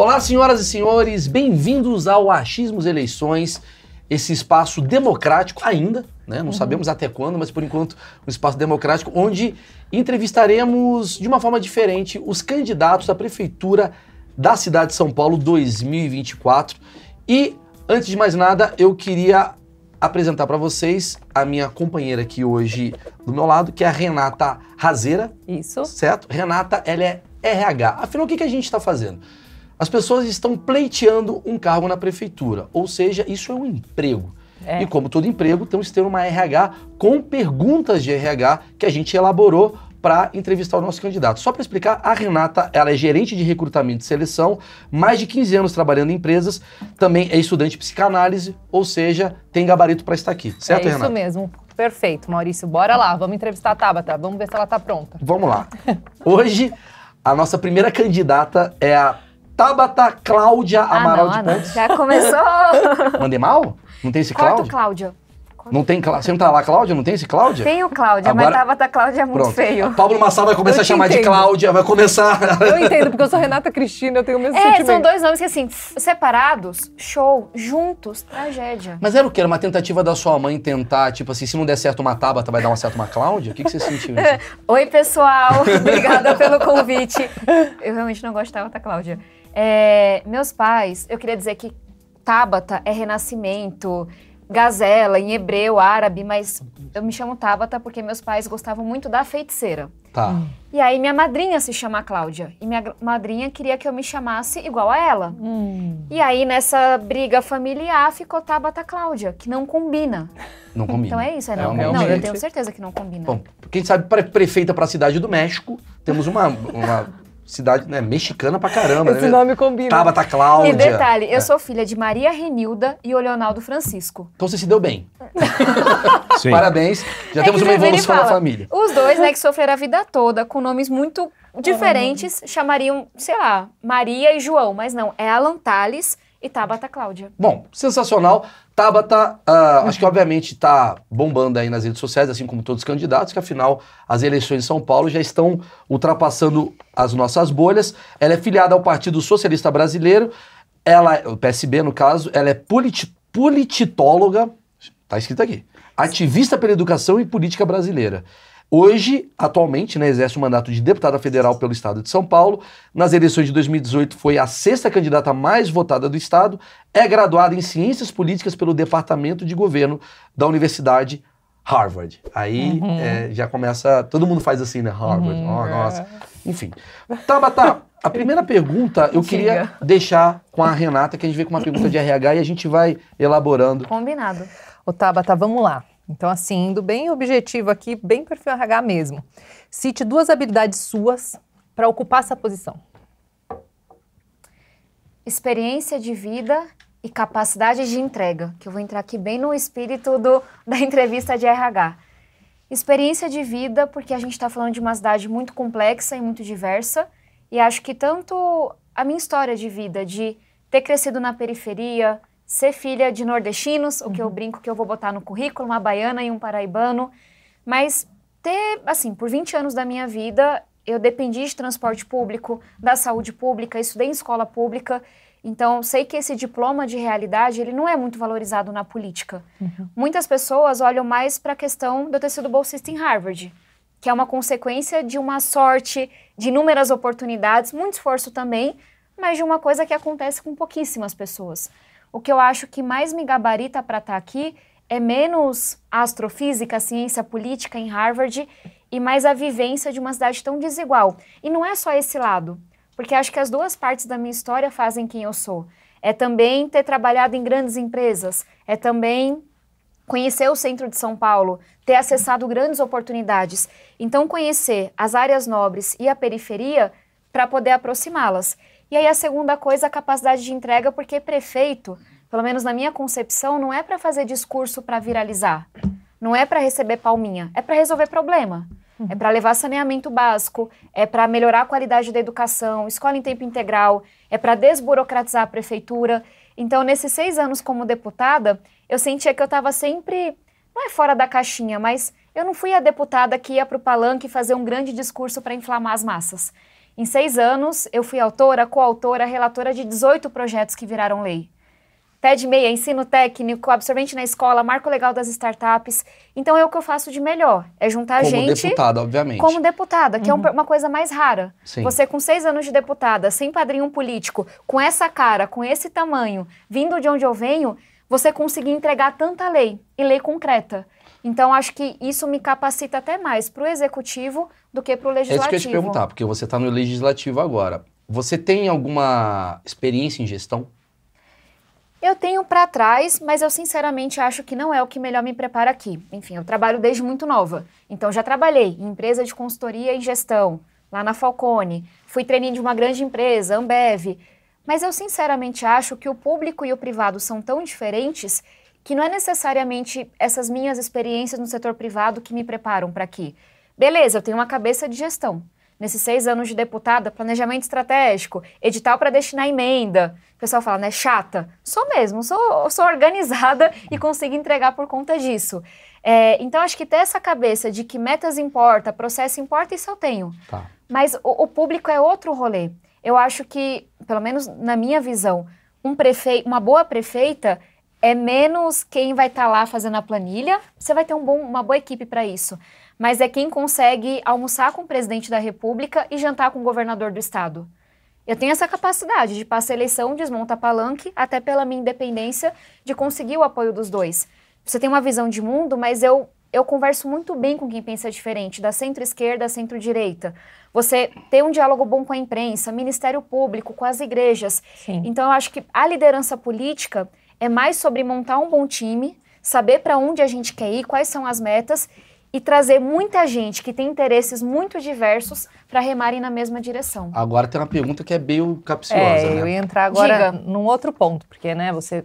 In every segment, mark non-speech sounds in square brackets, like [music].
Olá, senhoras e senhores, bem-vindos ao Achismos Eleições, esse espaço democrático ainda, né? Não uhum. sabemos até quando, mas por enquanto um espaço democrático onde entrevistaremos de uma forma diferente os candidatos à prefeitura da cidade de São Paulo 2024. E antes de mais nada, eu queria apresentar para vocês a minha companheira aqui hoje do meu lado, que é a Renata Razeira. Isso. Certo? Renata, ela é RH. Afinal, o que, que a gente está fazendo? As pessoas estão pleiteando um cargo na prefeitura, ou seja, isso é um emprego. É. E como todo emprego, temos que ter uma RH com perguntas de RH que a gente elaborou para entrevistar o nosso candidato. Só para explicar, a Renata, ela é gerente de recrutamento e seleção, mais de 15 anos trabalhando em empresas, também é estudante de psicanálise, ou seja, tem gabarito para estar aqui. Certo, Renata? É isso Renata? mesmo. Perfeito, Maurício. Bora lá, vamos entrevistar a Tabata, vamos ver se ela está pronta. Vamos lá. [laughs] Hoje, a nossa primeira candidata é a Tabata Cláudia ah, Amaral não, de ah, Pontes. Já começou! [laughs] Mandei mal? Não tem esse Cláudio? Corta Cláudio. Não tem Cláudia. Você não tá lá, Cláudia? Não tem esse Cláudia? Tem o Cláudia, Agora... mas Tabata Cláudia é muito Pronto. feio. Pablo Massal vai começar a chamar entendo. de Cláudia, vai começar. Eu entendo, porque eu sou Renata Cristina, eu tenho o mesmo é, sentimento. são dois nomes que, assim, separados, show, juntos, tragédia. Mas era o quê? Era uma tentativa da sua mãe tentar, tipo assim, se não der certo uma Tabata, vai dar um certo uma Cláudia? O que, que você sentiu? Assim? [laughs] Oi, pessoal. Obrigada pelo convite. Eu realmente não gosto de Tabata Cláudia. É, meus pais, eu queria dizer que Tabata é renascimento, Gazela, em hebreu, árabe, mas eu me chamo Tabata porque meus pais gostavam muito da feiticeira. Tá. Hum. E aí minha madrinha se chama Cláudia. E minha madrinha queria que eu me chamasse igual a ela. Hum. E aí nessa briga familiar ficou Tabata Cláudia, que não combina. Não combina. Então é isso, é, é não, não, eu tenho certeza que não combina. Bom, quem sabe prefeita para a cidade do México, temos uma, uma cidade né, mexicana pra caramba, Esse né? nome combina. Tabata tá, Cláudia. E detalhe, eu é. sou filha de Maria Renilda e Oleonaldo Francisco. Então você se deu bem. [laughs] Parabéns. Já é temos uma evolução na família. Os dois, né, que sofreram a vida toda com nomes muito diferentes, uhum. chamariam, sei lá, Maria e João, mas não, é Alan Tales e Tabata Cláudia. Bom, sensacional. Tabata, uh, acho que obviamente está bombando aí nas redes sociais, assim como todos os candidatos, que afinal as eleições em São Paulo já estão ultrapassando as nossas bolhas. Ela é filiada ao Partido Socialista Brasileiro, ela, o PSB no caso, ela é politi polititóloga, tá escrito aqui, ativista pela educação e política brasileira. Hoje, atualmente, né, exerce o mandato de deputada federal pelo estado de São Paulo. Nas eleições de 2018 foi a sexta candidata mais votada do estado. É graduada em Ciências Políticas pelo Departamento de Governo da Universidade Harvard. Aí uhum. é, já começa. Todo mundo faz assim, né? Harvard. Uhum. Oh, nossa. Enfim. Tabata, a primeira pergunta eu [laughs] queria deixar com a Renata, que a gente vem com uma pergunta de RH e a gente vai elaborando. Combinado. Ô, Tabata, vamos lá. Então, assim, indo bem objetivo aqui, bem perfil RH mesmo. Cite duas habilidades suas para ocupar essa posição. Experiência de vida e capacidade de entrega, que eu vou entrar aqui bem no espírito do, da [laughs] entrevista de RH. Experiência de vida, porque a gente está falando de uma cidade muito complexa e muito diversa, e acho que tanto a minha história de vida, de ter crescido na periferia, ser filha de nordestinos, uhum. o que eu uhum. brinco que eu vou botar no currículo, uma baiana e um paraibano. Mas ter, assim, por 20 anos da minha vida, eu dependi de transporte público, da saúde pública, estudei em escola pública. Então, sei que esse diploma de realidade, ele não é muito valorizado na política. Uhum. Muitas pessoas olham mais para a questão de eu ter sido bolsista em Harvard, que é uma consequência de uma sorte, de inúmeras oportunidades, muito esforço também, mas de uma coisa que acontece com pouquíssimas pessoas. O que eu acho que mais me gabarita para estar tá aqui é menos astrofísica, ciência política em Harvard e mais a vivência de uma cidade tão desigual. E não é só esse lado, porque acho que as duas partes da minha história fazem quem eu sou. É também ter trabalhado em grandes empresas, é também conhecer o centro de São Paulo, ter acessado grandes oportunidades. Então, conhecer as áreas nobres e a periferia para poder aproximá-las. E aí a segunda coisa, a capacidade de entrega, porque prefeito, pelo menos na minha concepção, não é para fazer discurso para viralizar, não é para receber palminha, é para resolver problema. É para levar saneamento básico, é para melhorar a qualidade da educação, escola em tempo integral, é para desburocratizar a prefeitura. Então, nesses seis anos como deputada, eu sentia que eu estava sempre, não é fora da caixinha, mas eu não fui a deputada que ia para o palanque fazer um grande discurso para inflamar as massas. Em seis anos, eu fui autora, coautora, relatora de 18 projetos que viraram lei. TED Meia, ensino técnico, absorvente na escola, marco legal das startups. Então é o que eu faço de melhor, é juntar como gente... Como deputada, obviamente. Como deputada, que é uhum. é uma coisa mais rara. Sim. Você com seis anos de deputada, sem padrinho político, com essa cara, com esse tamanho, vindo de onde eu venho, você conseguir entregar tanta lei e lei concreta. Então, acho que isso me capacita até mais para o executivo do que para o legislativo. É isso que eu ia te perguntar, porque você está no legislativo agora. Você tem alguma experiência em gestão? Eu tenho para trás, mas eu sinceramente acho que não é o que melhor me prepara aqui. Enfim, eu trabalho desde muito nova. Então, já trabalhei em empresa de consultoria e gestão, lá na Falcone. Fui treininho de uma grande empresa, Ambev. Mas eu sinceramente acho que o público e o privado são tão diferentes que não é necessariamente essas minhas experiências no setor privado que me preparam para aqui. Beleza, eu tenho uma cabeça de gestão. Nesses seis anos de deputada, planejamento estratégico, edital para destinar emenda. O pessoal fala, né? Chata. Sou mesmo, sou, sou organizada e consigo entregar por conta disso. É, então, acho que ter essa cabeça de que metas importa, processo importa, isso eu tenho. Tá. Mas o, o público é outro rolê. Eu acho que, pelo menos na minha visão, um prefe... uma boa prefeita é menos quem vai estar tá lá fazendo a planilha. Você vai ter um bom, uma boa equipe para isso. Mas é quem consegue almoçar com o presidente da República e jantar com o governador do estado. Eu tenho essa capacidade de passar a eleição, desmontar palanque, até pela minha independência de conseguir o apoio dos dois. Você tem uma visão de mundo, mas eu eu converso muito bem com quem pensa diferente, da centro-esquerda à centro-direita. Você tem um diálogo bom com a imprensa, Ministério Público, com as igrejas. Sim. Então, eu acho que a liderança política é mais sobre montar um bom time, saber para onde a gente quer ir, quais são as metas e trazer muita gente que tem interesses muito diversos para remarem na mesma direção. Agora tem uma pergunta que é meio capciosa. É, né? eu ia entrar agora Diga. num outro ponto, porque né, você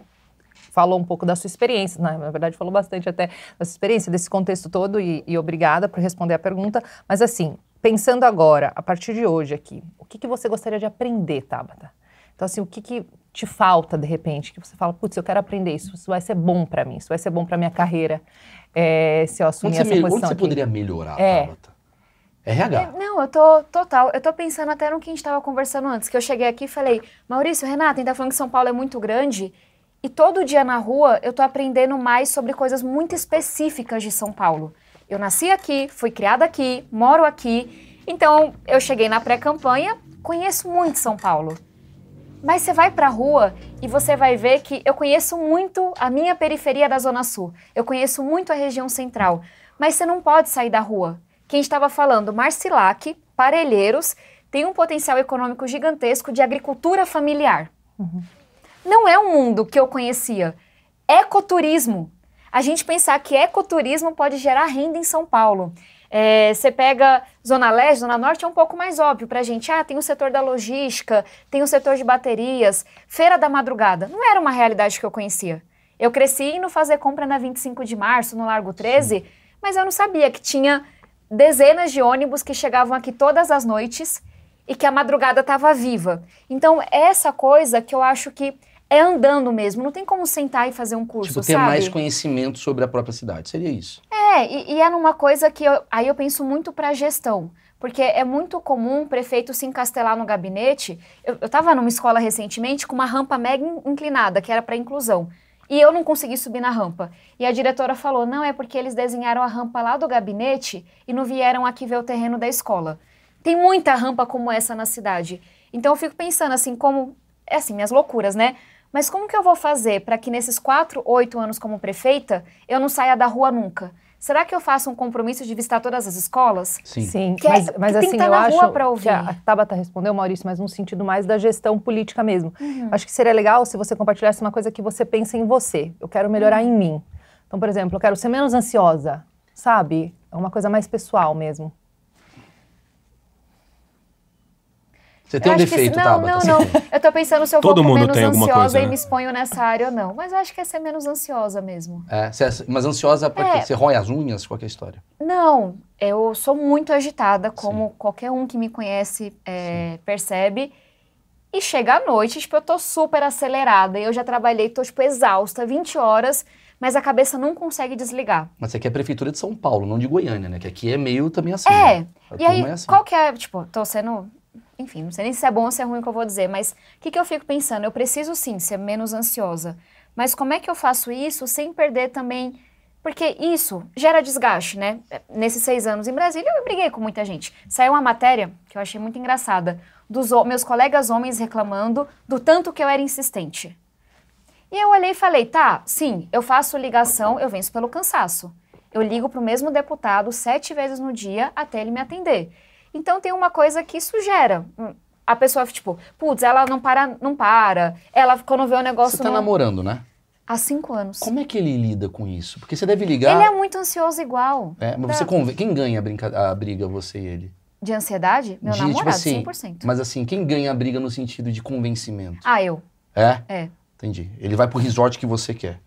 falou um pouco da sua experiência, né? na verdade falou bastante até da sua experiência, desse contexto todo e, e obrigada por responder a pergunta, mas assim, pensando agora, a partir de hoje aqui, o que, que você gostaria de aprender, Tabata? Então assim, o que, que te falta de repente, que você fala, putz, eu quero aprender isso, isso vai ser bom para mim, isso vai ser bom para minha carreira, é, se eu assumir essa me, posição. Onde você aqui. poderia melhorar, é. RH. É, não, eu tô total. Eu tô pensando até no que a gente estava conversando antes, que eu cheguei aqui e falei, Maurício, Renata, ainda tá falando que São Paulo é muito grande e todo dia na rua eu tô aprendendo mais sobre coisas muito específicas de São Paulo. Eu nasci aqui, fui criada aqui, moro aqui, então eu cheguei na pré-campanha, conheço muito São Paulo. Mas você vai para a rua e você vai ver que eu conheço muito a minha periferia da Zona Sul, eu conheço muito a região central, mas você não pode sair da rua. Quem estava falando, Marcilac, Parelheiros, tem um potencial econômico gigantesco de agricultura familiar. Uhum. Não é um mundo que eu conhecia. Ecoturismo. A gente pensar que ecoturismo pode gerar renda em São Paulo. É, você pega Zona Leste, Zona Norte, é um pouco mais óbvio para a gente. Ah, tem o setor da logística, tem o setor de baterias, feira da madrugada. Não era uma realidade que eu conhecia. Eu cresci indo fazer compra na 25 de março, no Largo 13, Sim. mas eu não sabia que tinha dezenas de ônibus que chegavam aqui todas as noites e que a madrugada estava viva. Então, essa coisa que eu acho que é andando mesmo, não tem como sentar e fazer um curso, tipo, ter sabe? mais conhecimento sobre a própria cidade, seria isso. É, e, e é numa coisa que eu, aí eu penso muito para gestão, porque é muito comum o prefeito se encastelar no gabinete. Eu estava numa escola recentemente com uma rampa mega inclinada, que era para inclusão. E eu não consegui subir na rampa. E a diretora falou: não, é porque eles desenharam a rampa lá do gabinete e não vieram aqui ver o terreno da escola. Tem muita rampa como essa na cidade. Então eu fico pensando assim, como. É assim, minhas loucuras, né? Mas como que eu vou fazer para que nesses quatro, oito anos como prefeita, eu não saia da rua nunca? Será que eu faço um compromisso de visitar todas as escolas? Sim. Sim. Que mas, é mas que assim, tem que estar tá eu na rua para ouvir. a Tabata respondeu, Maurício, mas num sentido mais da gestão política mesmo. Uhum. Acho que seria legal se você compartilhasse uma coisa que você pensa em você. Eu quero melhorar uhum. em mim. Então, por exemplo, eu quero ser menos ansiosa, sabe? É uma coisa mais pessoal mesmo. Você tem eu um defeito, esse... Tá, não, Tabata, não, não. [laughs] Eu tô pensando se eu Todo vou menos ansiosa coisa, né? e me exponho nessa área ou não. Mas eu acho que é ser menos ansiosa mesmo. É, é mas ansiosa pra é. quê? Você rói as unhas? Qual é a história? Não, eu sou muito agitada, como Sim. qualquer um que me conhece é, percebe. E chega à noite, tipo, eu tô super acelerada. Eu já trabalhei, tô, tipo, exausta, 20 horas mas a cabeça não consegue desligar. Mas aqui é a prefeitura de São Paulo, não de Goiânia, né? Que aqui é meio também assim. É. Né? E aí, é assim. qual que é, tipo, tô sendo enfim, não sei nem se é bom ou se é ruim o que eu vou dizer, mas o que, que eu fico pensando? Eu preciso sim ser menos ansiosa, mas como é que eu faço isso sem perder também porque isso gera desgaste, né? Nesses seis anos em Brasília, eu briguei com muita gente. Saiu uma matéria que eu achei muito engraçada, dos meus colegas homens reclamando do tanto que eu era insistente. E eu olhei e falei, tá, sim, eu faço ligação, eu venço pelo cansaço. Eu ligo para o mesmo deputado sete vezes no dia até ele me atender. Então tem uma coisa que isso gera. Hum, a pessoa, tipo, putz, ela não para, não para. Ela, quando vê o negócio. Você tá não... namorando, né? Há cinco anos. Como é que ele lida com isso? Porque você deve ligar. Ele é muito ansioso igual. É, mas você tá. Quem ganha a, brinca... a briga, você e ele? De ansiedade? Meu de, tipo namorado, tipo assim, 100%. Mas assim, quem ganha a briga no sentido de convencimento? Ah, eu. É? É. Entendi. Ele vai pro resort que você quer.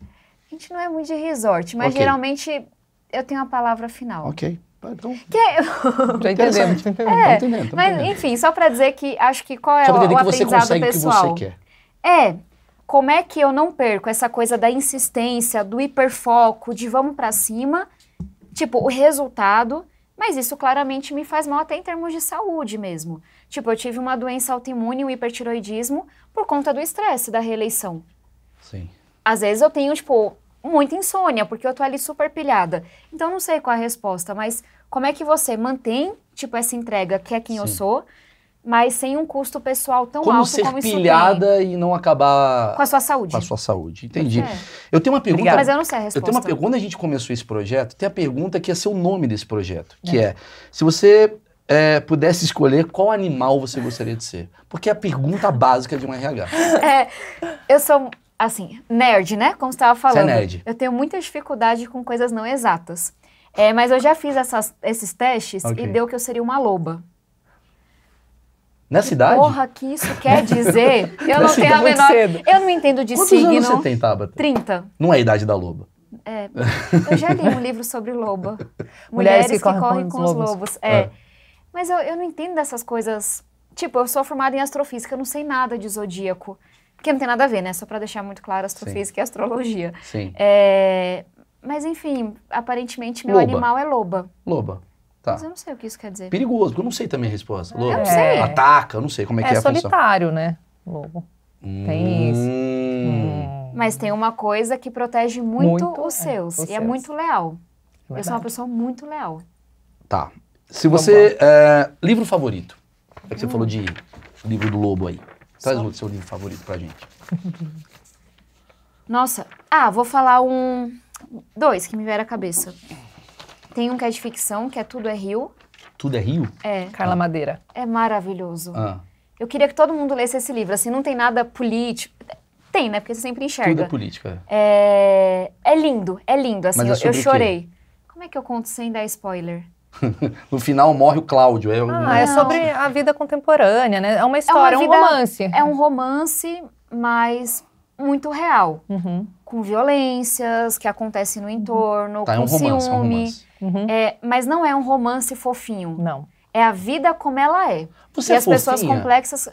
A gente não é muito de resort, mas okay. geralmente eu tenho a palavra final. Ok. Então, que... É- [laughs] já entendemos. é, entendendo, mas, enfim, só para dizer que acho que qual é o, o que aprendizado você pessoal. Que você quer. É, como é que eu não perco essa coisa da insistência, do hiperfoco, de vamos para cima, tipo, o resultado, mas isso claramente me faz mal até em termos de saúde mesmo. Tipo, eu tive uma doença autoimune, um hipertiroidismo, por conta do estresse da reeleição. Sim. Às vezes eu tenho, tipo, muita insônia, porque eu tô ali super pilhada. Então, não sei qual a resposta, mas como é que você mantém, tipo, essa entrega que é quem Sim. eu sou, mas sem um custo pessoal tão como alto ser como pilhada e não acabar com a sua saúde. Com a sua saúde, entendi. É. Eu tenho uma pergunta, Obrigada. mas eu não sei a resposta. Eu tenho uma pergunta, quando a gente começou esse projeto, tem a pergunta que ia é ser o nome desse projeto, que é, é se você é, pudesse escolher qual animal você gostaria de ser, porque é a pergunta básica de um RH. [laughs] É, eu sou assim, nerd, né? Como você estava falando. Você é nerd. Eu tenho muita dificuldade com coisas não exatas. É, mas eu já fiz essas, esses testes okay. e deu que eu seria uma loba. Na cidade? Porra, que isso quer dizer? [laughs] Eu não tenho a menor. Cedo. Eu não entendo de Quantos signo. Quantos anos você tem, Tabata? 30. Não é a idade da loba. É, eu já li um livro sobre loba. [laughs] Mulheres, Mulheres que, que, correm, correm com, com, os lobos. lobos. É. é. Mas eu, eu não entendo dessas coisas. Tipo, eu sou formada em astrofísica, eu não sei nada de zodíaco. Porque não tem nada a ver, né? Só para deixar muito claro, astrofísica Sim. e astrologia. Sim. É, mas enfim, aparentemente meu loba. animal é loba. Loba. Tá. Mas eu não sei o que isso quer dizer. Perigoso, porque eu não sei também a resposta. É, lobo. Eu não sei. É. Ataca, eu não sei como é, é que é a função. É solitário, né? Lobo. Hum. Tem isso. Hum. Mas tem uma coisa que protege muito, muito os é, seus. É, os e seus. é muito leal. Verdade. Eu sou uma pessoa muito leal. Tá. Se você... É, livro favorito. É que hum. você falou de livro do Lobo aí. Traz o seu livro favorito pra gente. [laughs] Nossa. Ah, vou falar um Dois que me vieram à cabeça. Tem um que é de ficção, que é Tudo é Rio. Tudo é Rio? É. Carla ah. Madeira. É maravilhoso. Ah. Eu queria que todo mundo lesse esse livro. Assim, não tem nada político. Tem, né? Porque você sempre enxerga. Tudo é política. É, é lindo, é lindo. Assim, Mas é eu, chorei. Como é que eu conto sem dar spoiler? [laughs] no final morre o Cláudio. É, ah, é sobre a vida contemporânea, né? É uma é história, é, uma vida, é um romance. É um romance, mas muito real. Uhum com violências que acontecem no uhum. entorno, tá, é com é um ciúme. Romance, é um romance. Uhum. É, mas não é um romance fofinho. Não. É a vida como ela é. Você e é as fofinha? pessoas complexas.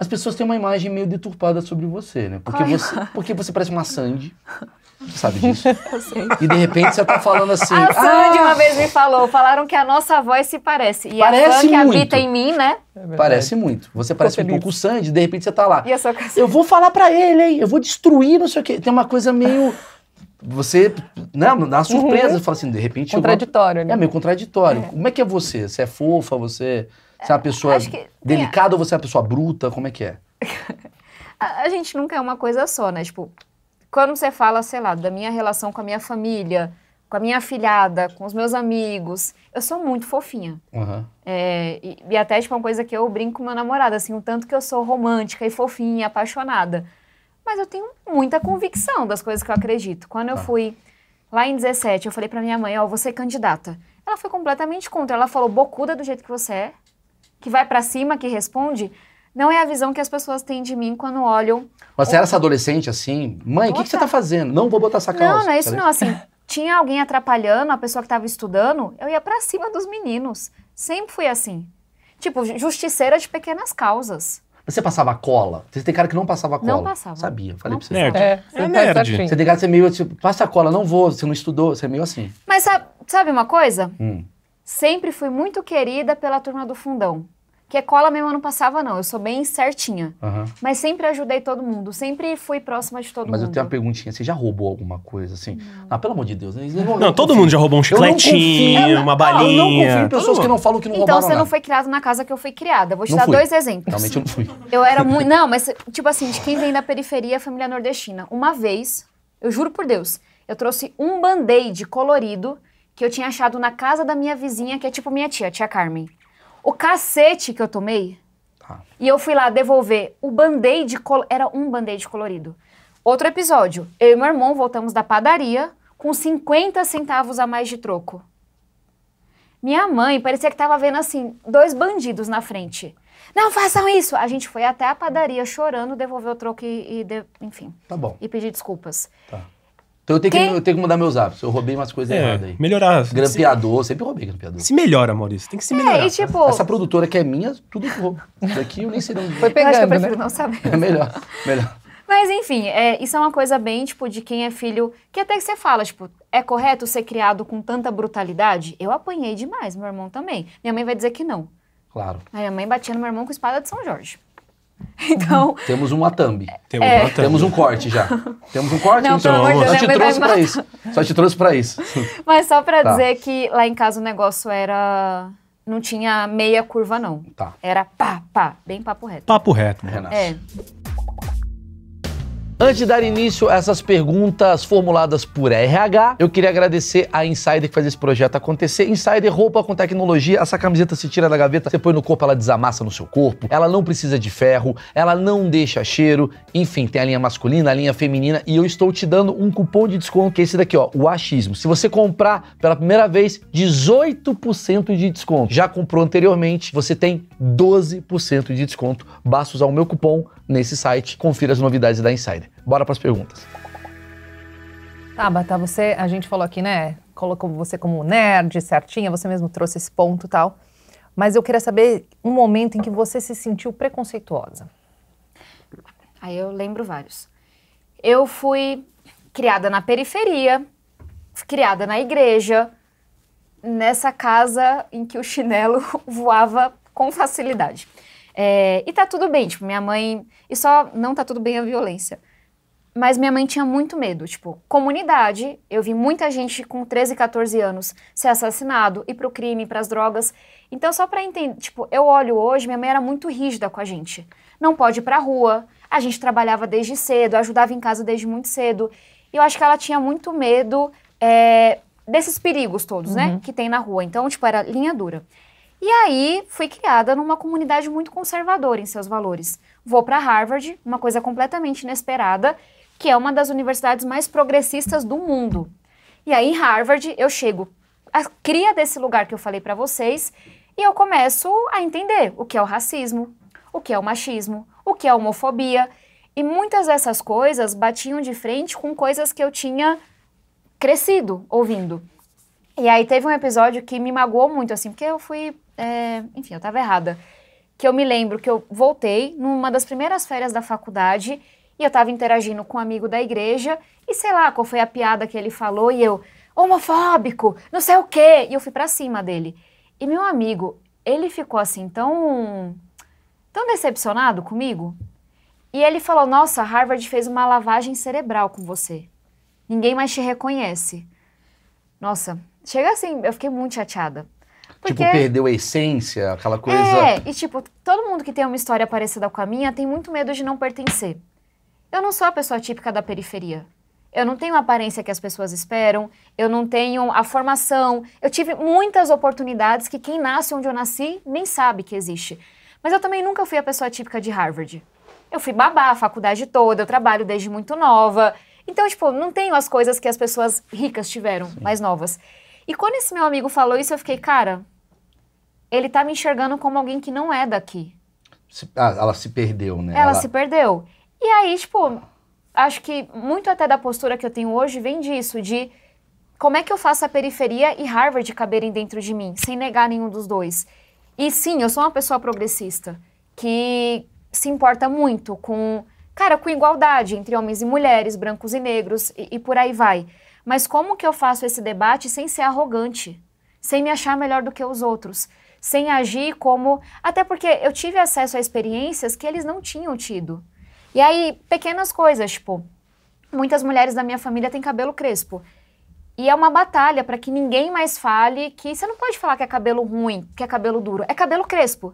As pessoas têm uma imagem meio deturpada sobre você, né? Porque, você, porque você parece uma Sandy. [laughs] sabe disso. [laughs] Eu sei. E de repente você tá falando assim. A Sandy ah, uma vez me falou, falaram que a nossa voz se parece. E parece a fã que habita em mim, né? É parece muito. Você parece um pouco o Sandy, de repente você tá lá. E eu sou caçada. Eu vou falar para ele, hein? Eu vou destruir, não sei o quê. Tem uma coisa meio. Você, né, dá uma surpresa, uhum. fala assim, de repente... Contraditório, né? É meio contraditório. É. Como é que é você? Você é fofa, você, você é uma é, pessoa que... delicada ou você é uma pessoa bruta? Como é que é? [laughs] a, a gente nunca é uma coisa só, né? Tipo, quando você fala, sei lá, da minha relação com a minha família, com a minha afilhada, com os meus amigos, eu sou muito fofinha. Uhum. É, e, e, até, tipo, uma coisa que eu brinco com meu namorado, assim, o tanto que eu sou romântica e fofinha, apaixonada. Mas eu tenho muita convicção das coisas que eu acredito. Quando eu tá. fui lá em 17, eu falei pra minha mãe, ó, oh, você é candidata. Ela foi completamente contra. Ela falou, bocuda do jeito que você é, que vai para cima, que responde não é a visão que as pessoas têm de mim quando olham. Mas você era essa adolescente assim? Mãe, o que, que, você tá fazendo? Não vou botar essa calça. Não, não é isso não. Assim, [laughs] tinha alguém atrapalhando, a pessoa que estava estudando, eu ia para cima dos meninos. Sempre fui assim. Tipo, justiceira de pequenas causas. Você passava cola? Você tem cara que não passava cola. Não passava. Sabia, falei não pra você. Nerd. É, você é, é nerd. Você tem cara que você é meio tipo, passa cola, não vou, você não estudou, você é meio assim. Mas sabe, sabe uma coisa? Hum. Sempre fui muito querida pela turma do fundão. Que cola mesmo eu não passava, não. Eu sou bem certinha. Uhum. Mas sempre ajudei todo mundo. Sempre fui próxima de todo Mas mundo. Mas eu tenho uma perguntinha. Você já roubou alguma coisa, assim? Não. Ah, pelo amor de Deus. Não, né? não, não todo mundo já roubou um chicletinho, uma balinha. eu não confio em pessoas que não falam que não então, roubaram Então, você não nada. foi criado na casa que eu fui criada. vou te não dar fui. dois exemplos. Realmente eu não fui. Eu era muito... Não, mas tipo assim, de quem vem da periferia, é família nordestina. Uma vez, eu juro por Deus, eu trouxe um band-aid colorido que eu tinha achado na casa da minha vizinha, que é tipo minha tia, tia Carmen o cacete que eu tomei. Tá. E eu fui lá devolver o band-aid, col... era um band-aid colorido. Outro episódio, eu e meu irmão voltamos da padaria com 50 centavos a mais de troco. Minha mãe parecia que estava vendo assim, dois bandidos na frente. Não façam isso! A gente foi até a padaria chorando, devolveu o troco e, e de... enfim. Tá bom. E pedir desculpas. Tá. Então eu tenho, que, eu tenho que mudar meus hábitos. Eu roubei umas coisas é, erradas aí. Melhorar. Grampeador, sempre roubei grampeador. Se melhora, Maurício. Tem que se é, melhorar. e tipo... Essa produtora que é minha, tudo roubo. Isso aqui eu nem sei não. onde. Foi pegando, eu acho que eu né? prefiro né? não saber. [laughs] É melhor, melhor. Mas enfim, é, isso é uma coisa bem, tipo, de quem é filho. Que até que você fala, tipo, é correto ser criado com tanta brutalidade? Eu apanhei demais, meu irmão também. Minha mãe vai dizer que não. Claro. Aí minha mãe batia no meu irmão com espada de São Jorge. [laughs] Então. Uhum. Temos uma thumb. Temos, uma é. thumb. Temos um corte já. [laughs] Temos um corte, não, então. só, te trouxe pra isso. só te trouxe para isso. Mas só para tá. dizer que lá em casa o negócio era. Não tinha meia curva, não. Tá. Era pá, pá. Bem papo reto. Papo reto, né? Renato. É. Antes de dar início a essas perguntas formuladas por RH, eu queria agradecer a Insider que faz esse projeto acontecer. Insider roupa com tecnologia, essa camiseta se tira da gaveta, você põe no corpo, ela desamassa no seu corpo, ela não precisa de ferro, ela não deixa cheiro, enfim, tem a linha masculina, a linha feminina e eu estou te dando um cupom de desconto que é esse daqui, ó, o achismo. Se você comprar pela primeira vez, 18% de desconto. Já comprou anteriormente, você tem 12% de desconto. Basta usar o meu cupom nesse site. Confira as novidades da Insider. Bora para as perguntas. Tabata, tá, Bata, você, a gente falou aqui, né? Colocou você como nerd, certinha, você mesmo trouxe esse ponto tal. Mas eu queria saber um momento em que você se sentiu preconceituosa. Aí eu lembro vários. Eu fui criada na periferia, criada na igreja, nessa casa em que o chinelo [laughs] voava com facilidade. É, e tá tudo bem, tipo, minha mãe. E só não tá tudo bem a violência. Mas minha mãe tinha muito medo. Tipo, comunidade, eu vi muita gente com 13, 14 anos ser assassinado, ir pro crime, pras drogas. Então, só pra entender, tipo, eu olho hoje, minha mãe era muito rígida com a gente. Não pode ir pra rua, a gente trabalhava desde cedo, ajudava em casa desde muito cedo. E eu acho que ela tinha muito medo é, desses perigos todos, né, uhum. né? Que tem na rua. Então, tipo, era linha dura. E aí fui criada numa comunidade muito conservadora em seus valores. Vou para Harvard, uma coisa completamente inesperada, que é uma das universidades mais progressistas do mundo. E aí em Harvard eu chego, a, cria desse lugar que eu falei para vocês, e eu começo a entender o que é o racismo, o que é o machismo, o que é a homofobia, e muitas dessas coisas batiam de frente com coisas que eu tinha crescido ouvindo. E aí teve um episódio que me magoou muito assim, porque eu fui é, enfim, eu estava errada. Que eu me lembro que eu voltei numa das primeiras férias da faculdade e eu estava interagindo com um amigo da igreja e sei lá qual foi a piada que ele falou e eu, homofóbico, não sei o quê, e eu fui para cima dele. E meu amigo, ele ficou assim tão tão decepcionado comigo. E ele falou: "Nossa, Harvard fez uma lavagem cerebral com você. Ninguém mais te reconhece." Nossa, chega assim, eu fiquei muito chateada. Tipo, Porque... Tipo, perdeu a essência, aquela coisa. É, e tipo, todo mundo que tem uma história parecida com a minha tem muito medo de não pertencer. Eu não sou a pessoa típica da periferia. Eu não tenho a aparência que as pessoas esperam, eu não tenho a formação. Eu tive muitas oportunidades que quem nasce onde eu nasci nem sabe que existe. Mas eu também nunca fui a pessoa típica de Harvard. Eu fui babá a faculdade toda, eu trabalho desde muito nova. Então, tipo, não tenho as coisas que as pessoas ricas tiveram, Sim. mais novas. E quando esse meu amigo falou isso, eu fiquei, cara, ele tá me enxergando como alguém que não é daqui. Se, ah, ela se perdeu, né? Ela, ela se perdeu. E aí, tipo, acho que muito até da postura que eu tenho hoje vem disso, de como é que eu faço a periferia e Harvard caberem dentro de mim, sem negar nenhum dos dois. E sim, eu sou uma pessoa progressista, que se importa muito com, cara, com igualdade entre homens e mulheres, brancos e negros, e, e por aí vai. Mas como que eu faço esse debate sem ser arrogante, sem me achar melhor do que os outros? sem agir como. Até porque eu tive acesso a experiências que eles não tinham tido. E aí, pequenas coisas, tipo, muitas mulheres da minha família têm cabelo crespo. E é uma batalha para que ninguém mais fale que você não pode falar que é cabelo ruim, que é cabelo duro. É cabelo crespo.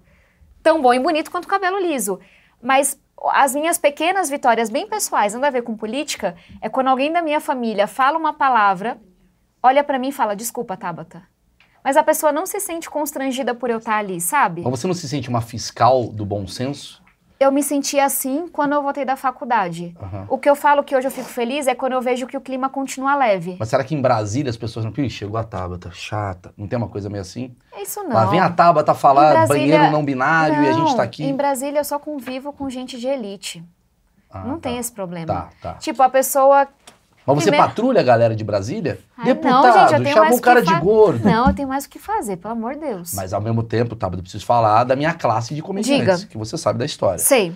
Tão bom e bonito quanto cabelo liso. Mas as minhas pequenas vitórias bem pessoais, nada a ver com política, é quando alguém da minha família fala uma palavra, olha para mim e fala: "Desculpa, Tabata" mas a pessoa não se sente constrangida por eu estar ali, sabe? Mas você não se sente uma fiscal do bom senso? Eu me senti assim quando eu voltei da faculdade. Uhum. O que eu falo que hoje eu fico feliz é quando eu vejo que o clima continua leve. Mas será que em Brasília as pessoas não. Ih, chegou a Tábata, chata. Não tem uma coisa meio assim? É isso não. Lá vem a Tábata falar Brasília... banheiro não binário não, e a gente tá aqui. Em Brasília eu só convivo com gente de elite. Ah, não tá. tem esse problema. Tá, tá. Tipo, a pessoa mas você Primeiro... patrulha a galera de Brasília? Ai, Deputado, não, gente, chama o cara fa... de gordo. Não, eu tenho mais o que fazer, pelo amor de Deus. Mas ao mesmo tempo, Tabata, tá, eu preciso falar da minha classe de comediantes, Diga. que você sabe da história. Sei.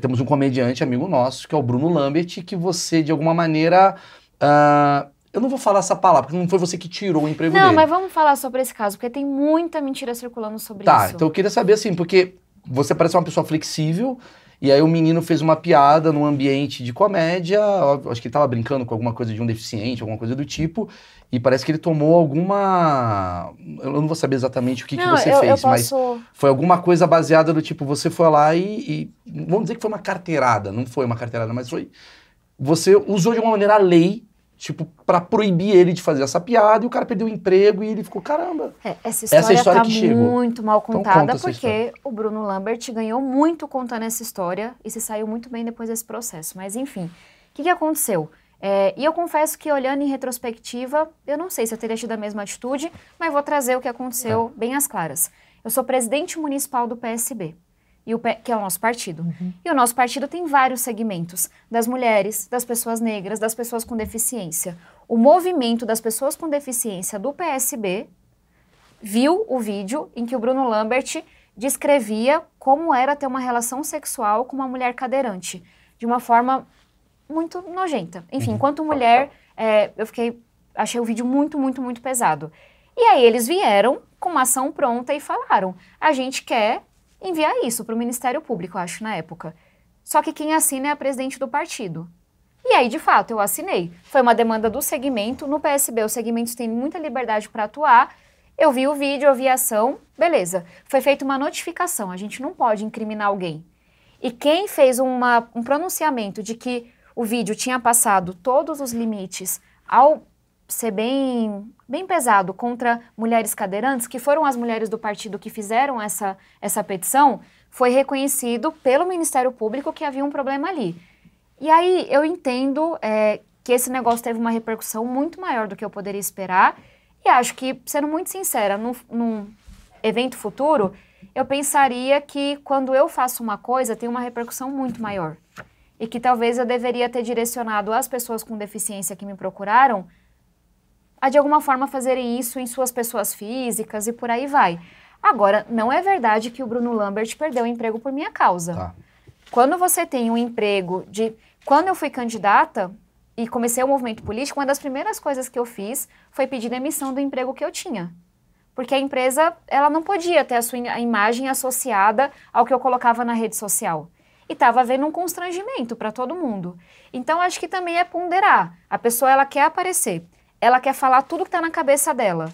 Temos um comediante amigo nosso, que é o Bruno Lambert, que você, de alguma maneira. Uh, eu não vou falar essa palavra, porque não foi você que tirou o emprego não, dele. Não, mas vamos falar sobre esse caso, porque tem muita mentira circulando sobre tá, isso. Tá, então eu queria saber assim, porque você parece uma pessoa flexível, e aí o menino fez uma piada num ambiente de comédia, acho que ele tava brincando com alguma coisa de um deficiente, alguma coisa do tipo, e parece que ele tomou alguma. Eu não vou saber exatamente o que, não, que você eu, fez, eu posso... mas foi alguma coisa baseada do tipo, você foi lá e, e. Vamos dizer que foi uma carteirada, não foi uma carteirada, mas foi. Você usou de uma maneira a lei tipo, para proibir ele de fazer essa piada, e o cara perdeu o emprego e ele ficou, caramba. É, essa história, essa história tá que chegou. muito mal contada, então, conta porque o Bruno Lambert ganhou muito contando essa história e se saiu muito bem depois desse processo. Mas enfim, o que, que aconteceu? É, e eu confesso que, olhando em retrospectiva, eu não sei se eu teria tido a mesma atitude, mas vou trazer o que aconteceu é. bem às claras. Eu sou presidente municipal do PSB e o, que é o nosso partido. Uhum. E o nosso partido tem vários segmentos: das mulheres, das pessoas negras, das pessoas com deficiência. O movimento das pessoas com deficiência do PSB viu o vídeo em que o Bruno Lambert descrevia como era ter uma relação sexual com uma mulher cadeirante, de uma forma muito nojenta. Enfim, uhum. enquanto mulher, é, eu fiquei achei o vídeo muito, muito, muito pesado. E aí eles vieram com uma ação pronta e falaram: a gente quer enviar isso para o Ministério Público, acho, na época. Só que quem assina é a presidente do partido. E aí, de fato, eu assinei. Foi uma demanda do segmento. No PSB, os segmentos têm muita liberdade para atuar. Eu vi o vídeo, eu vi a ação, beleza. Foi feita uma notificação. A gente não pode incriminar alguém. E quem fez uma, um pronunciamento de que o vídeo tinha passado todos os limites ao ser bem, bem pesado contra mulheres cadeirantes, que foram as mulheres do partido que fizeram essa, essa petição, foi reconhecido pelo Ministério Público que havia um problema ali. E aí eu entendo é, que esse negócio teve uma repercussão muito maior do que eu poderia esperar, e acho que, sendo muito sincera, no num evento futuro, eu pensaria que quando eu faço uma coisa tem uma repercussão muito maior. E que talvez eu deveria ter direcionado as pessoas com deficiência que me procuraram a de alguma forma fazerem isso em suas pessoas físicas e por aí vai. Agora, não é verdade que o Bruno Lambert perdeu o emprego por minha causa. Tá. Quando você tem um emprego de. Quando eu fui candidata e comecei o movimento político, uma das primeiras coisas que eu fiz foi pedir demissão do emprego que eu tinha. Porque a empresa ela não podia ter a sua imagem associada ao que eu colocava na rede social e estava havendo um constrangimento para todo mundo. Então acho que também é ponderar. A pessoa ela quer aparecer ela quer falar tudo que está na cabeça dela.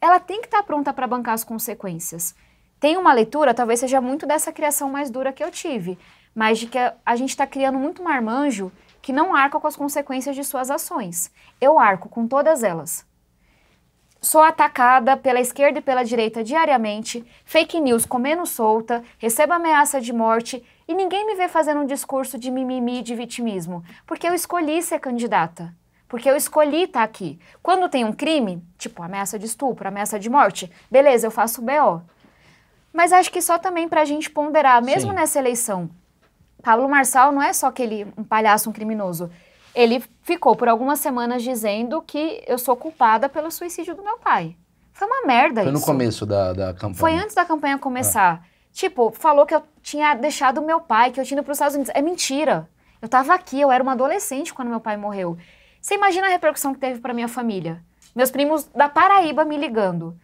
Ela tem que estar tá pronta para bancar as consequências. Tem uma leitura, talvez seja muito dessa criação mais dura que eu tive, mas de que a, gente está criando muito marmanjo que não arca com as consequências de suas ações. Eu arco com todas elas. Sou atacada pela esquerda e pela direita diariamente, fake news comendo solta, recebo ameaça de morte e ninguém me vê fazendo um discurso de mimimi de vitimismo, porque eu escolhi ser candidata porque eu escolhi estar tá aqui. Quando tem um crime, tipo ameaça de estupro, ameaça de morte, beleza, eu faço o BO. Mas acho que só também para a gente ponderar, mesmo Sim. nessa eleição, Pablo Marçal não é só aquele um palhaço, um criminoso. Ele ficou por algumas semanas dizendo que eu sou culpada pelo suicídio do meu pai. Foi uma merda Foi isso. Foi no começo da, da campanha. Foi antes da campanha começar. Ah. Tipo, falou que eu tinha deixado meu pai, que eu tinha ido para os Estados Unidos. É mentira. Eu estava aqui, eu era uma adolescente quando meu pai morreu. Você imagina a repercussão que teve para minha família? Meus primos da Paraíba me ligando.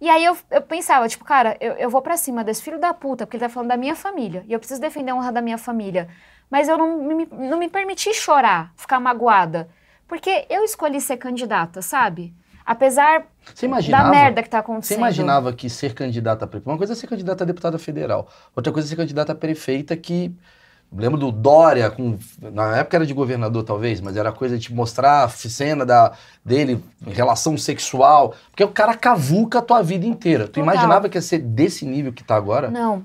E aí eu, eu pensava, tipo, cara, eu, eu vou para cima desse filho da puta, porque ele tá falando da minha família. E eu preciso defender a honra da minha família. Mas eu não me, não me permiti chorar, ficar magoada. Porque eu escolhi ser candidata, sabe? Apesar da merda que tá acontecendo. Você imaginava que ser candidata a prefeita. Uma coisa é ser candidata a deputada federal, outra coisa é ser candidata a prefeita que Lembro do Dória, com, na época era de governador talvez, mas era coisa de mostrar a cena da, dele em relação sexual. Porque o cara cavuca a tua vida inteira. Tu Total. imaginava que ia ser desse nível que tá agora? Não.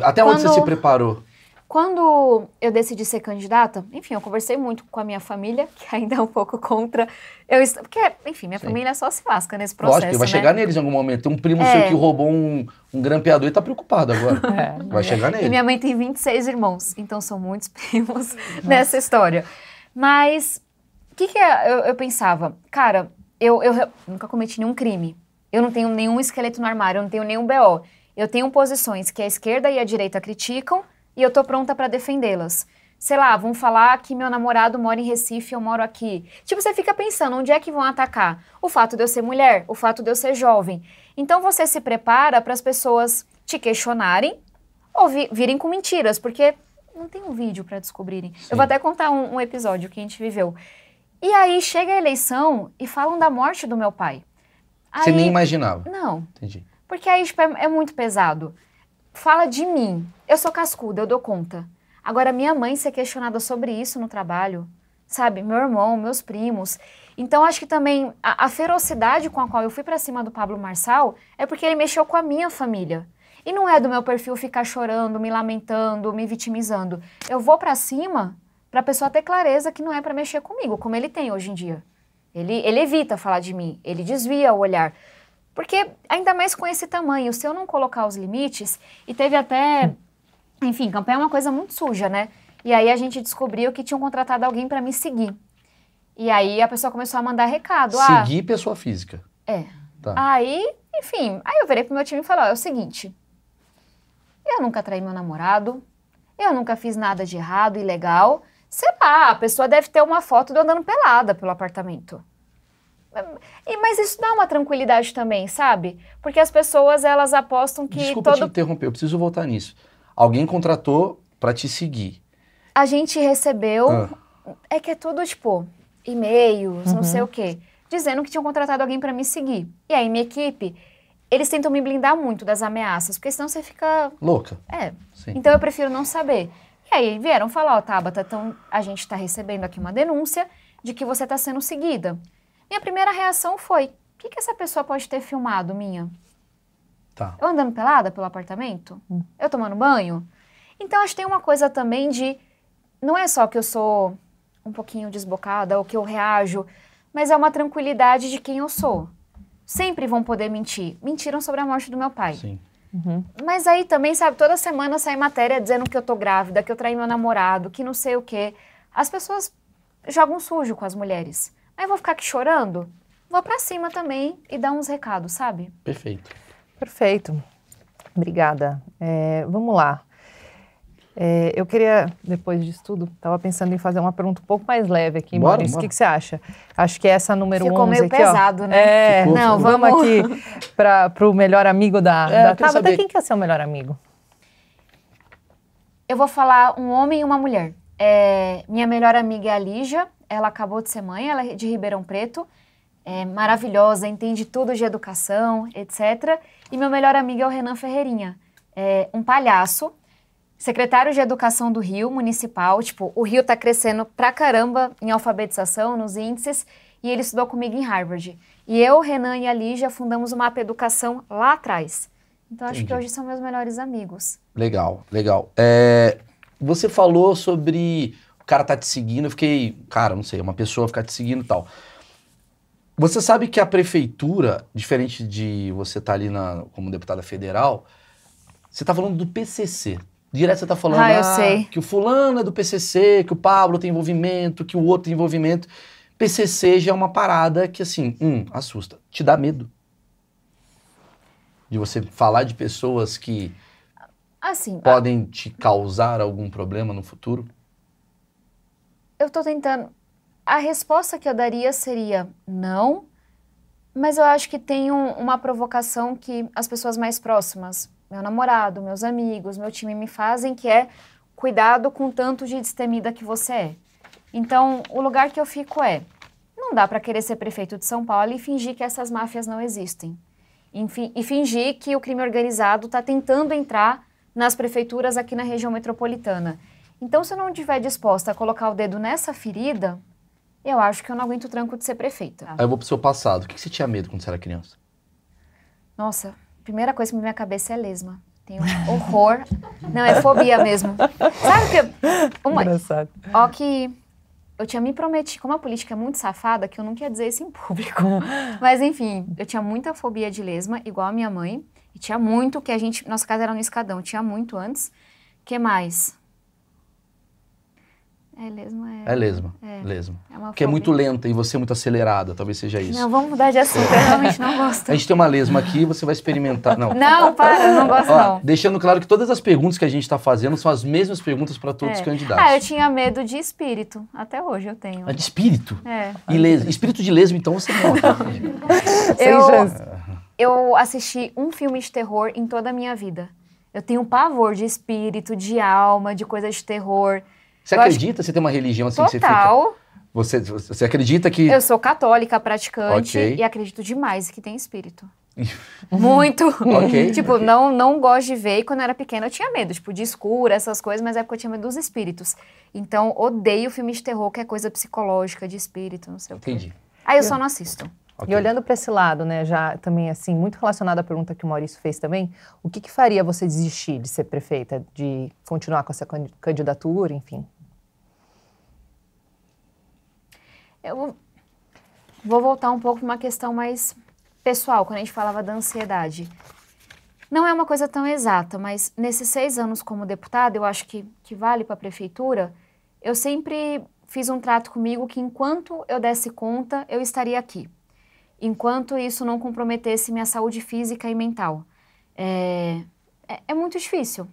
Até Quando... onde você se preparou? Quando eu decidi ser candidata, enfim, eu conversei muito com a minha família, que ainda é um pouco contra. Eu est... Porque, enfim, minha Sim. família só se lasca nesse processo. Lógico, vai né? chegar neles em algum momento. Um primo é. seu que roubou um, um grampeador e tá preocupado agora. [laughs] É, vai chegar nele. E minha mãe tem 26 irmãos, então são muitos [laughs] primos Nossa. nessa história. Mas o que, que é, eu, eu, pensava? Cara, eu, eu, eu nunca cometi nenhum crime. Eu não tenho nenhum esqueleto no armário, eu não tenho nenhum BO. Eu tenho posições que a esquerda e a direita criticam e eu tô pronta para defendê-las. Sei lá, vão falar que meu namorado mora em Recife eu moro aqui. Tipo, você fica pensando, onde é que vão atacar? O fato de eu ser mulher, o fato de eu ser jovem. Então você se prepara para as pessoas te questionarem ou vi virem com mentiras, porque não tem um vídeo para descobrirem. Sim. Eu vou até contar um, um episódio que a gente viveu. E aí chega a eleição e falam da morte do meu pai. Aí, Você nem imaginava? Não. Entendi. Porque aí tipo, é, é, muito pesado fala de mim. Eu sou cascuda, eu dou conta. Agora, minha mãe ser questionada sobre isso no trabalho, sabe? Meu irmão, meus primos. Então, acho que também a, a ferocidade com a qual eu fui para cima do Pablo Marçal é porque ele mexeu com a minha família. E não é do meu perfil ficar chorando, me lamentando, me vitimizando. Eu vou para cima para a pessoa ter clareza que não é para mexer comigo, como ele tem hoje em dia. Ele, ele evita falar de mim, ele desvia o olhar. Porque, ainda mais com esse tamanho, se eu não colocar os limites, e teve até. Enfim, campanha é uma coisa muito suja, né? E aí a gente descobriu que tinham contratado alguém para me seguir. E aí a pessoa começou a mandar recado. Ah, seguir ah, pessoa física. É. Tá. Aí, enfim, aí eu virei pro meu time e falei, ó, é o seguinte. Eu nunca traí meu namorado, eu nunca fiz nada de errado, ilegal. Sei lá, a pessoa deve ter uma foto de eu andando pelada pelo apartamento. Mas isso dá uma tranquilidade também, sabe? Porque as pessoas, elas apostam que Desculpa todo... te interromper, eu preciso voltar nisso. Alguém contratou para te seguir. A gente recebeu... Ah. É que é tudo, tipo, e-mails, uhum. não sei uhum. o quê. Dizendo que tinham contratado alguém para me seguir. E aí, minha equipe, eles tentam me blindar muito das ameaças, porque senão você fica... Louca. É. Sim. Então, eu prefiro não saber. E aí, vieram falar, ó, oh, Tabata, então a gente está recebendo aqui uma denúncia de que você está sendo seguida. Minha primeira reação foi: o que, que essa pessoa pode ter filmado minha? Tá. Eu andando pelada pelo apartamento? Hum. Eu tomando banho? Então acho que tem uma coisa também de. Não é só que eu sou um pouquinho desbocada ou que eu reajo, mas é uma tranquilidade de quem eu sou. Sempre vão poder mentir. Mentiram sobre a morte do meu pai. Sim. Uhum. Mas aí também, sabe, toda semana sai matéria dizendo que eu tô grávida, que eu traí meu namorado, que não sei o quê. As pessoas jogam sujo com as mulheres. Aí vou ficar aqui chorando? Vou para cima também e dar uns recados, sabe? Perfeito. Perfeito. Obrigada. É, vamos lá. É, eu queria, depois disso tudo, estava pensando em fazer uma pergunta um pouco mais leve aqui, bora, Maurício. O que, que, você acha? Acho que essa número Ficou 11 meio aqui, pesado, ó, né? É, Ficou, não, vamos, vamos aqui [laughs] para o melhor amigo da, é, da quem quer é ser o melhor amigo? Eu vou falar um homem e uma mulher. É, minha melhor amiga é a Lígia, ela acabou de ser mãe, ela é de Ribeirão Preto, é maravilhosa, entende tudo de educação, etc. E meu melhor amigo é o Renan Ferreirinha, é um palhaço, secretário de Educação do Rio Municipal. Tipo, o Rio tá crescendo pra caramba em alfabetização, nos índices, e ele estudou comigo em Harvard. E eu, Renan e a Lígia fundamos o Mapa Educação lá atrás. Então acho Entendi. que hoje são meus melhores amigos. Legal, legal. É, você falou sobre o cara tá te seguindo, eu fiquei, cara, não sei, uma pessoa ficar te seguindo e tal. Você sabe que a prefeitura, diferente de você estar tá ali na, como deputada federal, você tá falando do PCC. Direto você tá falando ah, ah, que o fulano é do PCC, que o Pablo tem envolvimento, que o outro tem envolvimento. PCC já é uma parada que, assim, hum, assusta. Te dá medo. De você falar de pessoas que assim, podem a... te causar algum problema no futuro? eu estou tentando. A resposta que eu daria seria não, mas eu acho que tem um, uma provocação que as pessoas mais próximas, meu namorado, meus amigos, meu time me fazem, que é cuidado com o tanto de destemida que você é. Então, o lugar que eu fico é, não dá para querer ser prefeito de São Paulo e fingir que essas máfias não existem. Enfim, e fingir que o crime organizado está tentando entrar nas prefeituras aqui na região metropolitana. Então, se eu não estiver disposta a colocar o dedo nessa ferida, eu acho que eu não aguento o tranco de ser prefeita. Aí eu vou pro seu passado. O que, você tinha medo quando você era criança? Nossa, primeira coisa que me vem à cabeça é lesma. Tenho [laughs] horror. não, é fobia mesmo. Sabe o que... Uma... Engraçado. Ó que eu tinha me prometido, como a política é muito safada, que eu não queria dizer isso em público. [laughs] Mas enfim, eu tinha muita fobia de lesma, igual a minha mãe. E tinha muito que a gente... Nossa casa era no escadão. Tinha muito antes. que mais? É lesma. É, é lesma. É, lesma. É uma Porque fobia. é muito lenta e você é muito acelerada, talvez seja isso. Não, vamos mudar de assunto, eu realmente não gosto. [laughs] A gente tem uma lesma aqui, você vai experimentar. Não, não para, eu não gosto Ó, não. Deixando claro que todas as perguntas que a gente está fazendo são as mesmas perguntas para todos é. os candidatos. Ah, eu tinha medo de espírito, até hoje eu tenho. Ah, de espírito? É. E lesma. Espírito de lesma, então, você não. Tá, [laughs] Sem eu, chance. Eu assisti um filme de terror em toda a minha vida. Eu tenho pavor de espírito, de alma, de coisa de terror. Você eu acredita? que... Você tem uma religião assim Total. Você, fica... você, você acredita que. Eu sou católica, praticante, okay. e acredito demais que tem espírito. [laughs] Muito. okay, [laughs] tipo, okay. não não gosto de ver. E quando eu era pequena eu tinha medo, tipo, de escura, essas coisas, mas é porque eu tinha medo dos espíritos. Então, odeio filme de terror, que é coisa psicológica, de espírito, não sei o quê. Aí eu, eu só não assisto. Okay. E olhando para esse lado, né, já também assim, muito relacionado à pergunta que o Maurício fez também, o que, que faria você desistir de ser prefeita, de continuar com essa candidatura, enfim? Eu vou voltar um pouco para uma questão mais pessoal, quando a gente falava da ansiedade. Não é uma coisa tão exata, mas nesses seis anos como deputada, eu acho que, que vale para a prefeitura, eu sempre fiz um trato comigo que enquanto eu desse conta, eu estaria aqui. Enquanto isso não comprometesse minha saúde física e mental. É, é, é muito difícil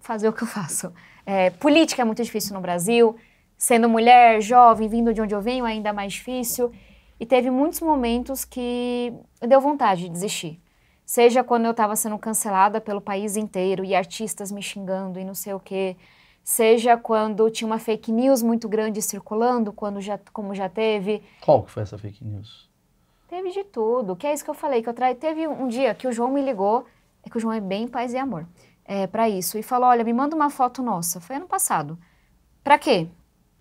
fazer o que eu faço. É, política é muito difícil no Brasil, sendo mulher, jovem, vindo de onde eu venho, ainda mais difícil. E teve muitos momentos que deu vontade de desistir. Seja quando eu estava sendo cancelada pelo país inteiro e artistas me xingando e não sei o quê, seja quando tinha uma fake news muito grande circulando, quando já, como já teve. Qual que foi essa fake news? Teve de tudo, que é isso que eu falei, que eu trai. Teve um dia que o João me ligou, é que o João é bem paz e amor, é, para isso, e falou, olha, me manda uma foto nossa. Foi ano passado. Para quê?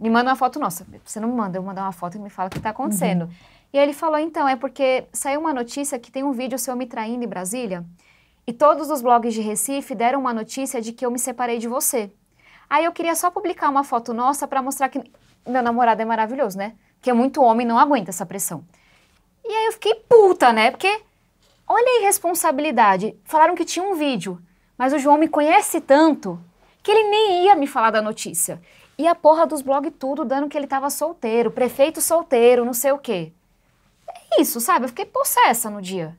me manda uma foto nossa. Você não me manda, eu vou mandar uma foto e me fala o que está uhum. acontecendo. Uhum. E aí ele falou, então, é porque saiu uma notícia que tem um vídeo seu me traindo em Brasília e todos os blogs de Recife deram uma notícia de que eu me separei de você. Aí eu queria só publicar uma foto nossa para mostrar que meu namorado é maravilhoso, né? Porque muito homem não aguenta essa pressão. E aí eu fiquei puta, né? Porque olha a irresponsabilidade. Falaram que tinha um vídeo, mas o João me conhece tanto que ele nem ia me falar da notícia. E a porra dos blogs tudo dando que ele tava solteiro, prefeito solteiro, não sei o quê. É isso, sabe? Eu fiquei possessa no dia.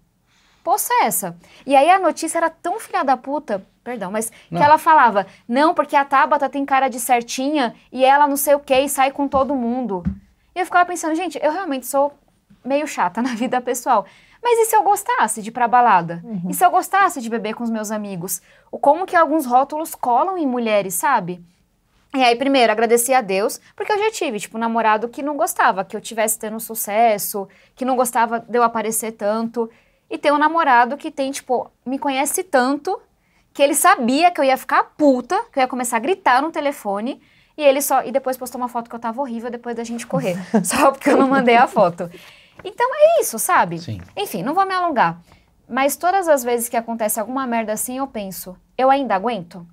Possessa. E aí a notícia era tão filha da puta, perdão, mas não. que ela falava, não, porque a Tabata tem cara de certinha e ela não sei o quê e sai com todo mundo. E eu ficava pensando, gente, eu realmente sou meio chata [laughs] na vida pessoal. Mas e se eu gostasse de ir pra balada? Uhum. E se eu gostasse de beber com os meus amigos? Como que alguns rótulos colam em mulheres, sabe? E aí, primeiro, agradeci a Deus, porque eu já tive, tipo, um namorado que não gostava que eu tivesse tendo sucesso, que não gostava de eu aparecer tanto. E tem um namorado que tem, tipo, me conhece tanto que ele sabia que eu ia ficar puta, que eu ia começar a gritar no telefone. E ele só. E depois postou uma foto que eu tava horrível depois da gente correr. [laughs] só porque eu não mandei a foto. Então é isso, sabe? Sim. Enfim, não vou me alongar. Mas todas as vezes que acontece alguma merda assim, eu penso, eu ainda aguento?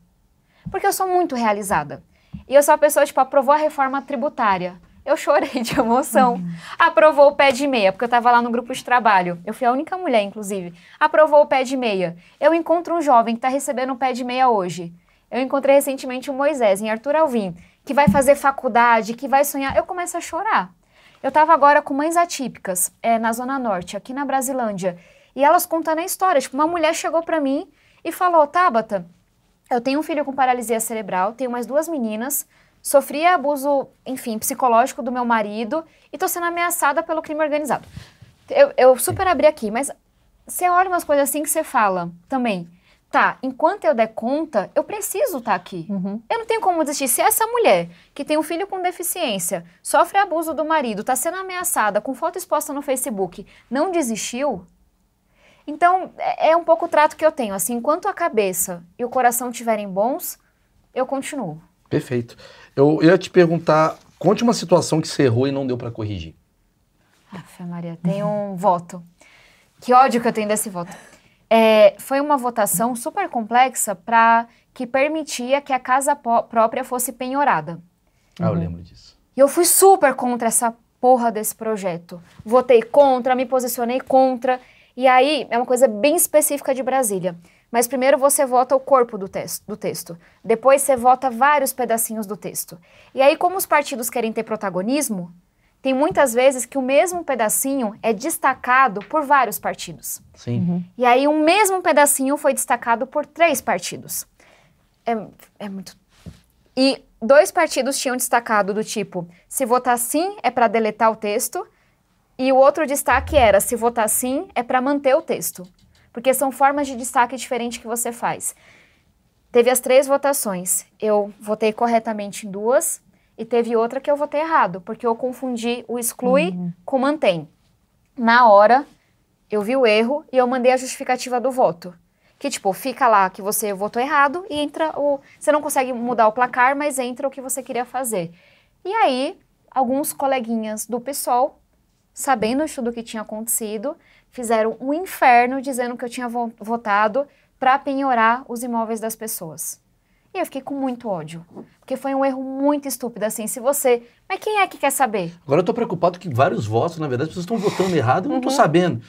Porque eu sou muito realizada. E eu sou a pessoa, tipo, aprovou a reforma tributária. Eu chorei de emoção. Uhum. Aprovou o pé de meia, porque eu estava lá no grupo de trabalho. Eu fui a única mulher, inclusive. Aprovou o pé de meia. Eu encontro um jovem que está recebendo o pé de meia hoje. Eu encontrei recentemente o Moisés, em Arthur Alvim, que vai fazer faculdade, que vai sonhar. Eu começo a chorar. Eu estava agora com mães atípicas, é, na Zona Norte, aqui na Brasilândia. E elas contando a história. Tipo, uma mulher chegou para mim e falou: Tabata, eu tenho um filho com paralisia cerebral, tenho mais duas meninas, sofri abuso, enfim, psicológico do meu marido e tô sendo ameaçada pelo crime organizado. Eu, eu super abri aqui, mas você olha umas coisas assim que você fala também. Tá, enquanto eu der conta, eu preciso estar tá aqui. Uhum. Eu não tenho como desistir. Se essa mulher que tem um filho com deficiência, sofre abuso do marido, tá sendo ameaçada, com foto exposta no Facebook, não desistiu, então, é, é um pouco o trato que eu tenho. Assim, enquanto a cabeça e o coração tiverem bons, eu continuo. Perfeito. Eu, eu ia te perguntar, conte uma situação que você errou e não deu para corrigir. Aff, Maria, tem um [laughs] voto. Que ódio que eu tenho desse voto. É, foi uma votação super complexa para que permitia que a casa própria fosse penhorada. Ah, eu uhum. lembro disso. E eu fui super contra essa porra desse projeto. Votei contra, me posicionei contra. E aí é uma coisa bem específica de Brasília. Mas primeiro você vota o corpo do, te do texto, depois você vota vários pedacinhos do texto. E aí, como os partidos querem ter protagonismo, tem muitas vezes que o mesmo pedacinho é destacado por vários partidos. Sim. Uhum. E aí, um mesmo pedacinho foi destacado por três partidos. É, é muito. E dois partidos tinham destacado do tipo: se votar sim é para deletar o texto, e o outro destaque era: se votar sim, é para manter o texto, porque são formas de destaque diferente que você faz. Teve as três votações. Eu votei corretamente em duas e teve outra que eu votei errado, porque eu confundi o exclui uhum. com mantém. Na hora, eu vi o erro e eu mandei a justificativa do voto. Que tipo, fica lá que você votou errado e entra o. Você não consegue mudar o placar, mas entra o que você queria fazer. E aí, alguns coleguinhas do PSOL sabendo tudo o que tinha acontecido, fizeram um inferno dizendo que eu tinha votado para penhorar os imóveis das pessoas. E eu fiquei com muito ódio. Porque foi um erro muito estúpido, assim. Se você. Mas quem é que quer saber? Agora eu estou preocupado que vários votos, na verdade, as pessoas estão votando errado e eu não estou uhum. sabendo.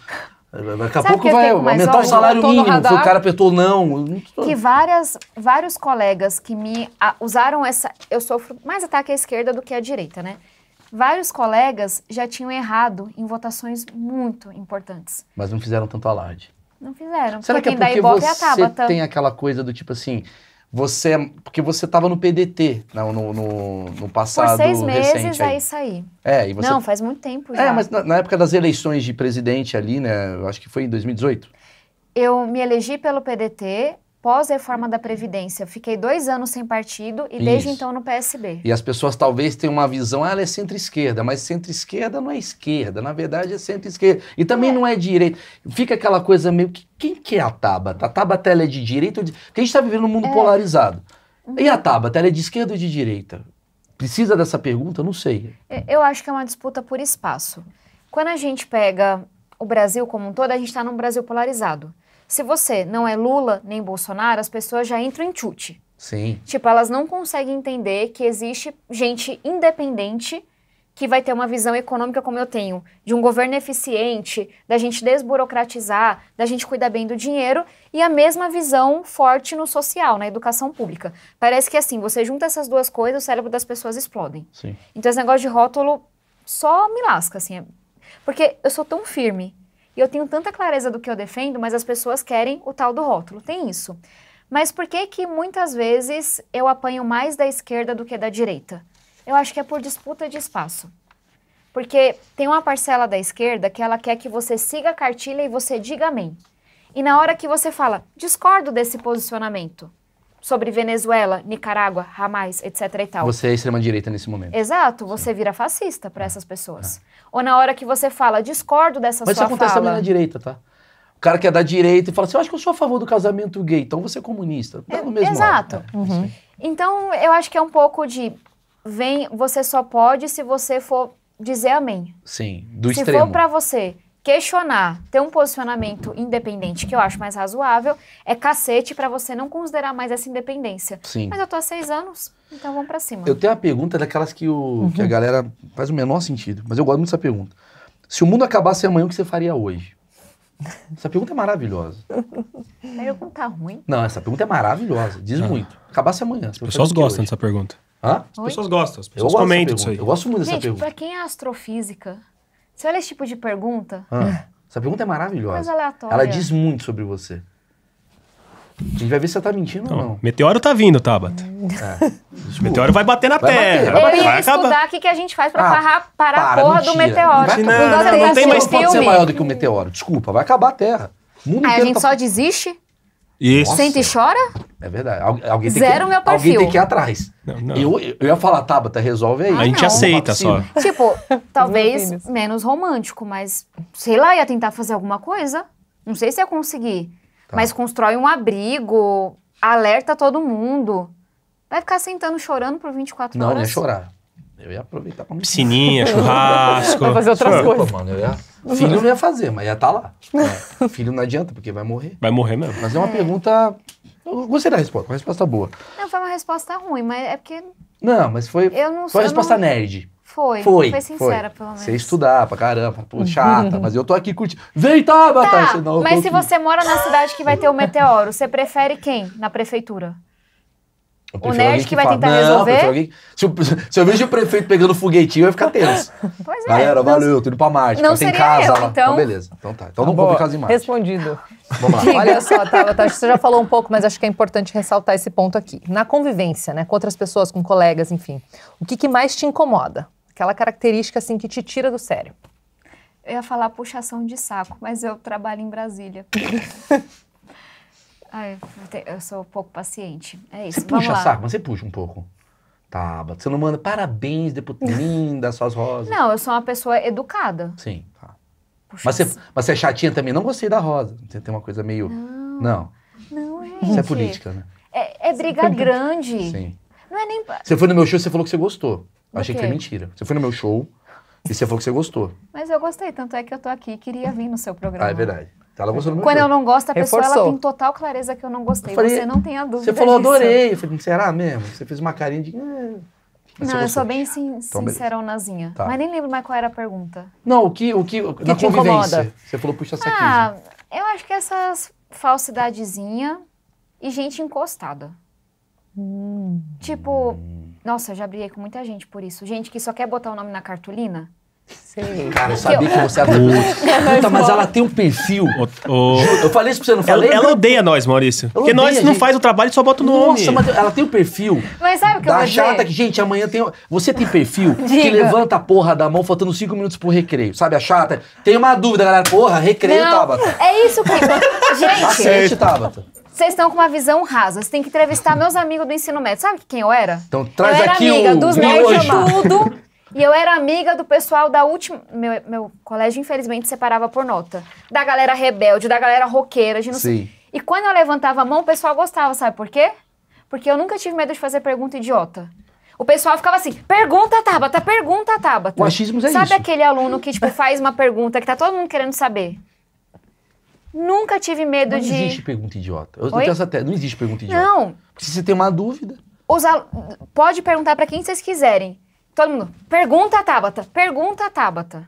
Daqui a Sabe pouco vai aumentar o salário mínimo, o cara apertou não. não Que várias, vários colegas que me a, usaram essa. Eu sofro mais ataque à esquerda do que à direita, né? Vários colegas já tinham errado em votações muito importantes. Mas não fizeram tanto alarde. Não fizeram. Será que é porque você é tem aquela coisa do tipo assim, você é, porque você estava no PDT no, no, no, passado Por seis meses recente, aí. aí saí. É, e você... Não, faz muito tempo é, já. É, mas na, na, época das eleições de presidente ali, né, eu acho que foi em 2018. Eu me elegi pelo PDT, pós-reforma da Previdência. Fiquei dois anos sem partido e Isso. desde então no PSB. E as pessoas talvez tenham uma visão, ah, ela é centro-esquerda, mas centro-esquerda não é esquerda, na verdade é centro-esquerda. E também é. não é direita. Fica aquela coisa meio que, quem que é a Tabata? A Tabata ela é de direita ou de... Porque a gente está vivendo um mundo é. polarizado. Uhum. E a Tabata, ela é de esquerda ou de direita? Precisa dessa pergunta? Não sei. Eu acho que é uma disputa por espaço. Quando a gente pega o Brasil como um todo, a gente está num Brasil polarizado se você não é Lula nem Bolsonaro, as pessoas já entram em chute. Sim. Tipo, elas não conseguem entender que existe gente independente que vai ter uma visão econômica como eu tenho, de um governo eficiente, da gente desburocratizar, da gente cuidar bem do dinheiro e a mesma visão forte no social, na educação pública. Parece que assim, você junta essas duas coisas, o cérebro das pessoas explodem. Sim. Então esse negócio de rótulo só me lasca assim, é... porque eu sou tão firme e eu tenho tanta clareza do que eu defendo, mas as pessoas querem o tal do rótulo. Tem isso. Mas por que que muitas vezes eu apanho mais da esquerda do que da direita? Eu acho que é por disputa de espaço. Porque tem uma parcela da esquerda que ela quer que você siga a cartilha e você diga amém. E na hora que você fala, discordo desse posicionamento, sobre Venezuela, Nicarágua, Hamas, etc e tal. Você é extrema-direita nesse momento. Exato, você Sim. vira fascista para ah, essas ah. pessoas. Ah. Ou na hora que você fala, discordo dessa sua fala... Mas isso acontece fala, também na direita, tá? O cara que é da direita e fala assim, eu acho que eu sou a favor do casamento gay, então você é comunista. Dá tá é, no mesmo Exato. Né? uhum. Então, eu acho que é um pouco de... Vem, você só pode se você for dizer amém. Sim, do se extremo. Se for para você questionar, ter um posicionamento independente que eu acho mais razoável, é cacete para você não considerar mais essa independência. Sim. Mas eu tô há seis anos, então vamos para cima. Eu tenho uma pergunta daquelas que, o, uhum. que a galera faz o menor sentido, mas eu gosto muito dessa pergunta. Se o mundo acabasse amanhã, o que você faria hoje? Essa pergunta é maravilhosa. pergunta ruim? Não, essa pergunta é maravilhosa, diz ah. muito. Acabasse amanhã. As pessoas gostam hoje. dessa pergunta. Hã? As pessoas gostam, as pessoas eu comentam isso aí. Eu gosto muito Gente, dessa pergunta. Pra quem é astrofísica, você olha esse tipo de pergunta? Ah, essa pergunta é maravilhosa. Mas aleatória. Ela diz muito sobre você. A gente vai ver se você tá mentindo não. ou não. Meteoro tá vindo, Tabata. É. é. [laughs] Meteoro vai bater na vai Terra. Bater, vai, bater. vai estudar acabar. o que, que a gente faz pra ah, parar, para, a porra do meteoro. Não, não, não, não, não tem mais... Pode ser maior do que o meteoro. Desculpa, vai acabar a Terra. O mundo Aí a gente tá só desiste? Isso. Senta e chora? É verdade. Algu alguém tem Zero que, meu perfil. Alguém tem que ir atrás. Não, não. Eu, eu ia falar, Tabata, resolve aí. Ah, a gente não. aceita só. Tipo, [laughs] talvez menos romântico, mas sei lá, ia tentar fazer alguma coisa. Não sei se ia conseguir. Tá. Mas constrói um abrigo, alerta todo mundo. Vai ficar sentando chorando por 24 não, horas? Não, ia chorar. Eu ia aproveitar pra Piscininha, [laughs] churrasco. Vai fazer outras Churra. coisas. mano, eu ia... Filho não ia fazer, mas ia estar tá lá. É. é. Filho não adianta, porque vai morrer. Vai morrer mesmo. Mas é uma é. pergunta. Eu gostei da resposta, uma resposta boa. Não, foi uma resposta ruim, mas é porque. Não, mas foi. Eu não Foi uma resposta não... nerd. Foi, foi, foi sincera, foi. pelo menos. Você estudar pra caramba, pô, uhum. chata, mas eu tô aqui curtindo. Vem, Tabata! Tá, tá, mas se aqui. você mora na cidade que vai ter o um meteoro, você prefere quem na prefeitura? o nerd que, que vai fala, tentar resolver. Se eu, se eu vejo o prefeito pegando foguetinho, vai ficar tenso. [laughs] pois é. Galera, valeu, tudo pra Marte. Não seria casa, eu, lá. então... então... Beleza, então tá. Então tá não vou ficar em Marte. Respondido. Vamos lá. [laughs] Olha só, Tabata, tá, tá, acho que você já falou um pouco, mas acho que é importante ressaltar esse ponto aqui. Na convivência, né, com outras pessoas, com colegas, enfim, o que, que mais te incomoda? Aquela característica, assim, que te tira do sério. Eu ia falar puxação de saco, mas eu trabalho em Brasília. [laughs] Ai, ah, eu sou pouco paciente. É isso. Você Vamos puxa lá. saco, mas você puxa um pouco. tá, você não manda parabéns, deputado. [laughs] Linda, suas rosas. Não, eu sou uma pessoa educada. Sim, tá. Puxa mas, você, mas você é chatinha também. Não gostei da rosa. Você tem uma coisa meio. Não. Não, não gente. Isso é política, né? É, é briga grande. Sim. Não é nem. Você foi no meu show e você falou que você gostou. Eu achei quê? que foi mentira. Você foi no meu show e você falou que você gostou. Mas eu gostei, tanto é que eu tô aqui. Queria vir no seu programa. Ah, é verdade ela tá gostou Quando eu não gosto, a pessoa ela tem total clareza que eu não gostei. Eu falei, você não tem a dúvida. Você falou, disso. adorei. Eu falei, será mesmo? Você fez uma carinha de. Eh, não, eu sou bem sin então, sinceronazinha. Tá. Mas nem lembro mais qual era a pergunta. Não, o que. O que, que na te convivência. Incomoda? Você falou, puxa saquismo. Ah, eu acho que essas falsidadezinha e gente encostada. Hum. Tipo, nossa, eu já briguei com muita gente por isso. Gente que só quer botar o nome na cartolina sim Cara, eu sabia que, você era Puta, [laughs] é mas ela tem um perfil. O, o... Eu falei isso pra você, não falei? Ela, ela odeia nós, Maurício. porque nós não faz o trabalho e só bota o nome. Nossa, mas ela tem um perfil. Mas sabe o que eu vou chata que, gente, amanhã tem. Você tem perfil [laughs] que levanta a porra da mão faltando cinco minutos pro recreio. Sabe a chata? Tem uma dúvida, galera. Porra, recreio, Tabata. É isso que. [laughs] gente. Aceite, tá Tabata. Vocês estão com uma visão rasa. Você tem que entrevistar meus amigos do ensino médio. Sabe quem eu era? Então traz eu era aqui amiga o dos miojo. tudo. E eu era amiga do pessoal da última. Meu, meu colégio, infelizmente, separava por nota. Da galera rebelde, da galera roqueira, de não Sim. sei. E quando eu levantava a mão, o pessoal gostava, sabe por quê? Porque eu nunca tive medo de fazer pergunta idiota. O pessoal ficava assim, pergunta, Tabata, pergunta, Tabata. O achismo é Sabe isso. aquele aluno que, tipo, faz uma pergunta que tá todo mundo querendo saber? Nunca tive medo não de... Não existe pergunta idiota. Eu, então, até... Não existe pergunta idiota. Não. Porque se você tem uma dúvida... Al... Pode perguntar para quem vocês quiserem. Todo mundo, pergunta a Tabata, pergunta a Tabata.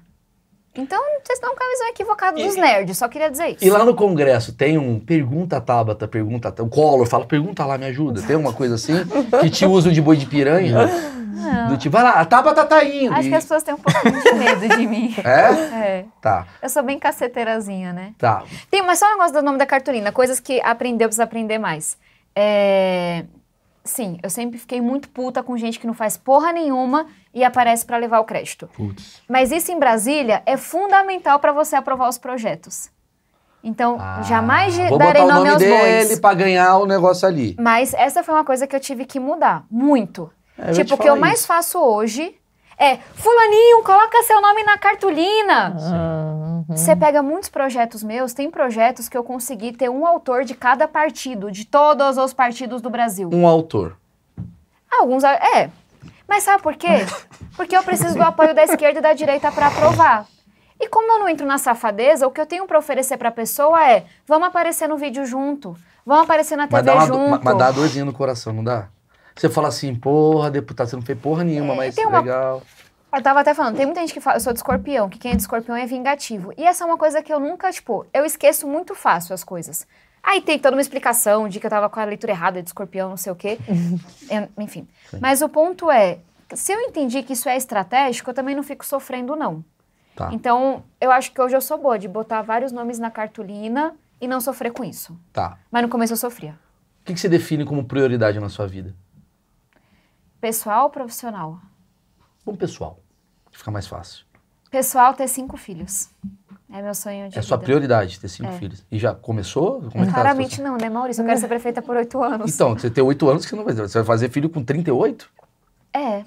Então, vocês estão com a visão equivocada dos e, nerds, só queria dizer isso. E lá no Congresso tem um pergunta Tábata, Tabata, pergunta a O Collor fala, pergunta lá, me ajuda. Tem uma coisa assim, que te usam de boi de piranha. Não. Do tipo, vai lá, a Tabata tá indo. Acho e... que as pessoas têm um pouco de medo de mim. [laughs] É? É. Tá. Eu sou bem caceteirazinha, né? Tá. Tem, mas só um negócio do nome da cartolina, coisas que aprendeu, precisa aprender mais. É, Sim, eu sempre fiquei muito puta com gente que não faz porra nenhuma e aparece para levar o crédito. Putz. Mas isso em Brasília é fundamental para você aprovar os projetos. Então, ah, jamais vou darei botar nome, o nome aos dele para ganhar o negócio ali. Mas essa foi uma coisa que eu tive que mudar muito. É, tipo, o que eu mais faço hoje é, fulaninho, coloca seu nome na cartolina. Ah, uhum. Você pega muitos projetos meus, tem projetos que eu consegui ter um autor de cada partido, de todos os partidos do Brasil. Um autor. Alguns, é. Mas sabe por quê? Porque eu preciso do apoio da esquerda e da direita para aprovar. E como eu não entro na safadeza, o que eu tenho para oferecer para a pessoa é: vamos aparecer no vídeo junto, vamos aparecer na TV mas uma, junto. Mas dá a dorzinha no coração, não dá? Você fala assim, porra, deputado, você não fez porra nenhuma, é, mas uma... legal. Eu tava até falando, tem muita gente que fala, eu sou de escorpião, que quem é de escorpião é vingativo. E essa é uma coisa que eu nunca, tipo, eu esqueço muito fácil as coisas. Aí tem toda uma explicação de que eu tava com a leitura errada de escorpião, não sei o quê. [laughs] Enfim. Sim. Mas o ponto é, se eu entendi que isso é estratégico, eu também não fico sofrendo, não. Tá. Então, eu acho que hoje eu sou boa de botar vários nomes na cartolina e não sofrer com isso. Tá. Mas no começo eu sofria. O que, que você define como prioridade na sua vida? Pessoal ou profissional? Vamos pessoal, fica mais fácil. Pessoal, ter cinco filhos. É meu sonho de É vida. sua prioridade ter cinco é. filhos. E já começou? Como é tá Claramente tá não, né, Maurício? Eu quero ser prefeita por oito anos. Então, você tem oito anos que você não vai. Você vai fazer filho com 38? É. E Ela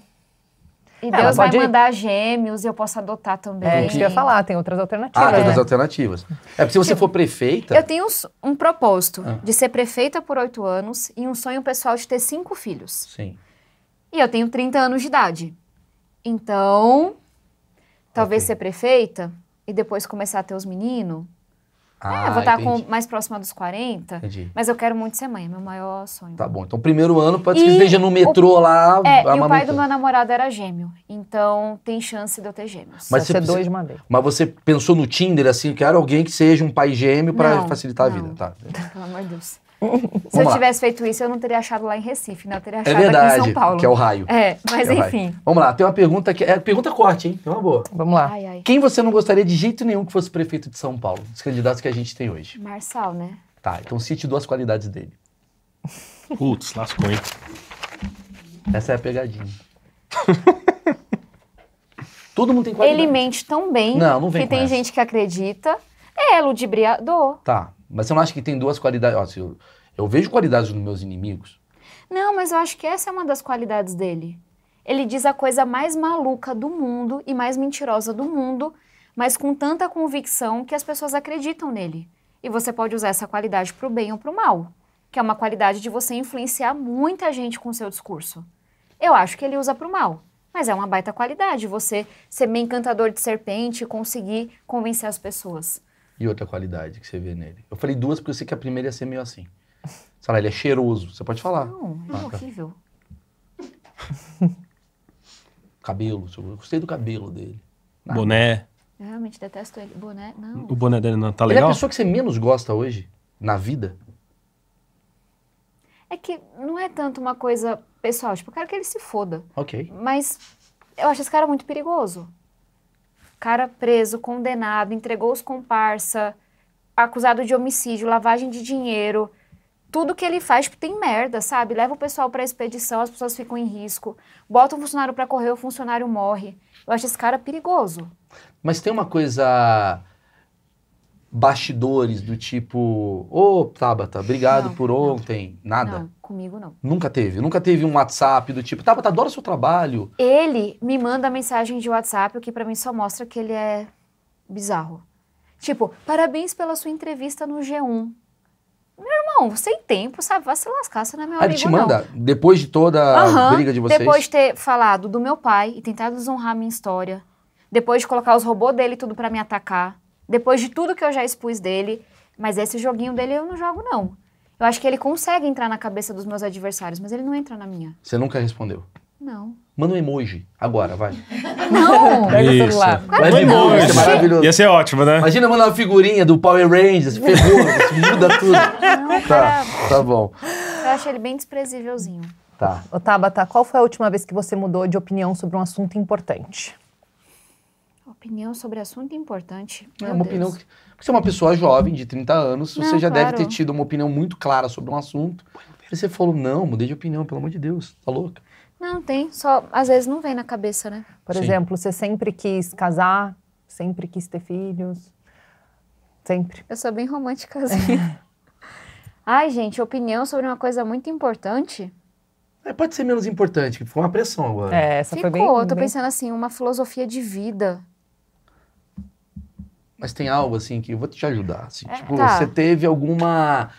ah, Deus vai pode... mandar gêmeos e eu posso adotar também. É, isso que eu ia falar, tem outras alternativas. Ah, tem outras é. alternativas. É porque se você for prefeita. Eu tenho um, um propósito ah. de ser prefeita por oito anos e um sonho pessoal de ter cinco filhos. Sim. E eu tenho 30 anos de idade. Então, talvez okay. ser prefeita e depois começar a ter os meninos. Ah, é, eu vou estar ah, tá com, mais próxima dos 40. Entendi. Mas eu quero muito ser mãe, é meu maior sonho. Tá bom. Então, primeiro ano, pode ser que esteja no metrô o, lá. É, e o pai do meu namorado era gêmeo. Então, tem chance de eu ter gêmeos. Mas você, ser dois de uma vez. Mas você pensou no Tinder, assim, quero alguém que seja um pai gêmeo para facilitar não, a vida. Tá. [laughs] Pelo amor de Deus. [laughs] Se eu tivesse feito isso, eu não teria achado lá em Recife, né? Eu teria é achado é verdade, aqui em São Paulo. Que é o raio. É, mas é enfim. Vamos lá, tem uma pergunta que é, é pergunta corte, hein? É uma boa. Vamos lá. Ai, ai. Quem você não gostaria de jeito nenhum que fosse prefeito de São Paulo? dos candidatos que a gente tem hoje. Marçal, né? Tá, então cite duas qualidades dele. [laughs] Putz, lascou, hein? Essa é a pegadinha. [laughs] Todo mundo tem qualidade. Ele mente tão bem não, não que tem essa. gente que acredita. É ludibriador. Tá. Mas você não acha que tem duas qualidades? Assim, eu, eu vejo qualidades nos meus inimigos. Não, mas eu acho que essa é uma das qualidades dele. Ele diz a coisa mais maluca do mundo e mais mentirosa do mundo, mas com tanta convicção que as pessoas acreditam nele. E você pode usar essa qualidade para o bem ou para o mal, que é uma qualidade de você influenciar muita gente com seu discurso. Eu acho que ele usa para o mal, mas é uma baita qualidade você ser meio encantador de serpente e conseguir convencer as pessoas. E outra qualidade que você vê nele? Eu falei duas porque eu sei que a primeira ia ser meio assim. Sei lá, ele é cheiroso. Você pode falar. Não, é horrível. [laughs] cabelo. Eu gostei do cabelo dele. Nada. Boné. Eu realmente detesto ele. Boné, não. O boné dele não tá legal? Ele é a pessoa que você menos gosta hoje, na vida? É que não é tanto uma coisa pessoal. Tipo, eu quero que ele se foda. Ok. Mas eu acho esse cara muito perigoso. Cara preso, condenado, entregou os comparsa, acusado de homicídio, lavagem de dinheiro. Tudo que ele faz tipo, tem merda, sabe? Leva o pessoal para expedição, as pessoas ficam em risco. Bota um funcionário para correr, o funcionário morre. Eu acho esse cara perigoso. Mas tem uma coisa bastidores do tipo, ô oh, Tabata, obrigado não, por ontem, não. nada? Não, comigo não. Nunca teve? Nunca teve um WhatsApp do tipo, Tabata, adoro seu trabalho? Ele me manda mensagem de WhatsApp, o que para mim só mostra que ele é bizarro. Tipo, parabéns pela sua entrevista no G1. Meu irmão, sem tempo, sabe? Vai se lascar, você não é meu ah, amigo, ele te manda, não. depois de toda a uhum, briga de vocês? Depois de ter falado do meu pai e tentado desonrar a minha história. Depois de colocar os robôs dele tudo para me atacar depois de tudo que eu já expus dele, mas esse joguinho dele eu não jogo, não. Eu acho que ele consegue entrar na cabeça dos meus adversários, mas ele não entra na minha. Você nunca respondeu? Não. Manda um emoji agora, vai. [laughs] Não! Pega o celular. Claro Manda emoji. É maravilhoso. Ia ser ótimo, né? Imagina mandar uma figurinha do Power Rangers, ferrou, [laughs] muda tudo. Não, tá, tá bom. Eu acho ele bem desprezívelzinho. Tá. Ô, Tabata, qual foi a última vez que você mudou de opinião sobre um assunto importante? opinião sobre assunto importante. é uma Deus. opinião que. você é uma pessoa jovem, de 30 anos, não, você já claro. deve ter tido uma opinião muito clara sobre um assunto. Aí você falou, não, mudei de opinião, pelo amor de Deus, tá louca? Não, tem, só às vezes não vem na cabeça, né? Por Sim. exemplo, você sempre quis casar, sempre quis ter filhos, sempre. Eu sou bem romântica assim. É. [laughs] Ai, gente, opinião sobre uma coisa muito importante. É, pode ser menos importante, que ficou uma pressão agora. É, essa ficou, foi bem... Ficou, tô bem... pensando assim, uma filosofia de vida. Mas tem algo assim que eu vou te ajudar. Assim, é, tipo, tá. você teve alguma.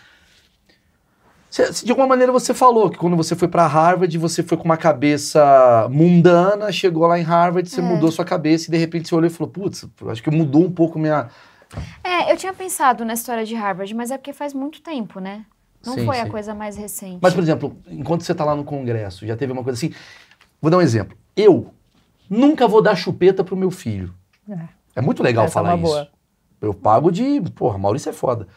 Você, de alguma maneira você falou que quando você foi para Harvard, você foi com uma cabeça mundana, chegou lá em Harvard, você é. mudou sua cabeça e de repente você olhou e falou: Putz, acho que mudou um pouco minha. É, eu tinha pensado na história de Harvard, mas é porque faz muito tempo, né? Não sim, foi sim. a coisa mais recente. Mas, por exemplo, enquanto você está lá no Congresso, já teve uma coisa assim. Vou dar um exemplo. Eu nunca vou dar chupeta pro meu filho. É. É muito legal Essa é falar é isso. Boa. Eu pago de. Porra, Maurício é foda.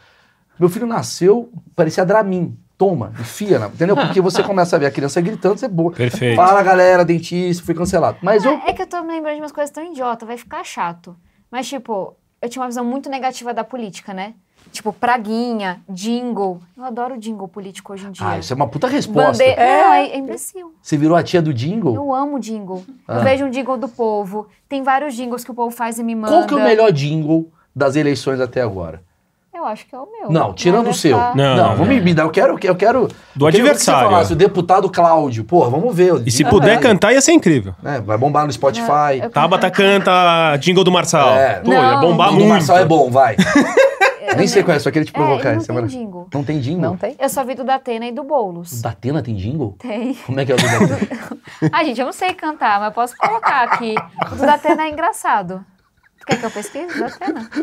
Meu filho nasceu, parecia Dramin. Toma, enfia, na, entendeu? Porque você [laughs] começa a ver a criança gritando, você é boa. Perfeito. Fala, galera, dentista, fui cancelado. Mas eu... É, é que eu tô me lembrando de umas coisas tão idiota, vai ficar chato. Mas, tipo, eu tinha uma visão muito negativa da política, né? Tipo, Praguinha, Jingle. Eu adoro Jingle político hoje em dia. Ah, isso é uma puta resposta. Bande... É. Não, é, é imbecil. Você virou a tia do Jingle? Eu amo Jingle. Ah. Eu vejo um Jingle do povo. Tem vários Jingles que o povo faz e me manda. Qual que é o melhor Jingle das eleições até agora? Eu acho que é o meu. Não, né, tirando o seu. Não, não, não, vou me, dar. Eu quero. Eu quero do eu adversário. Que você o deputado Cláudio. Pô, vamos ver. E se puder é. cantar, ia ser incrível. É, vai bombar no Spotify. Ah, Tabata canta Jingle do Marçal. É, Pô, não, ia bombar muito. O do Marçal é bom, vai. [laughs] Nem sei qual é, só queria te é, provocar. É, não, tem dingo. não tem Não tem? Eu só vi do Datena e do Boulos. O Datena tem jingle? Tem. Como é que é o do Datena? ah, [laughs] gente, eu não sei cantar, mas posso colocar aqui. O do Datena é engraçado. quer que eu pesquise? Do Datena. [laughs]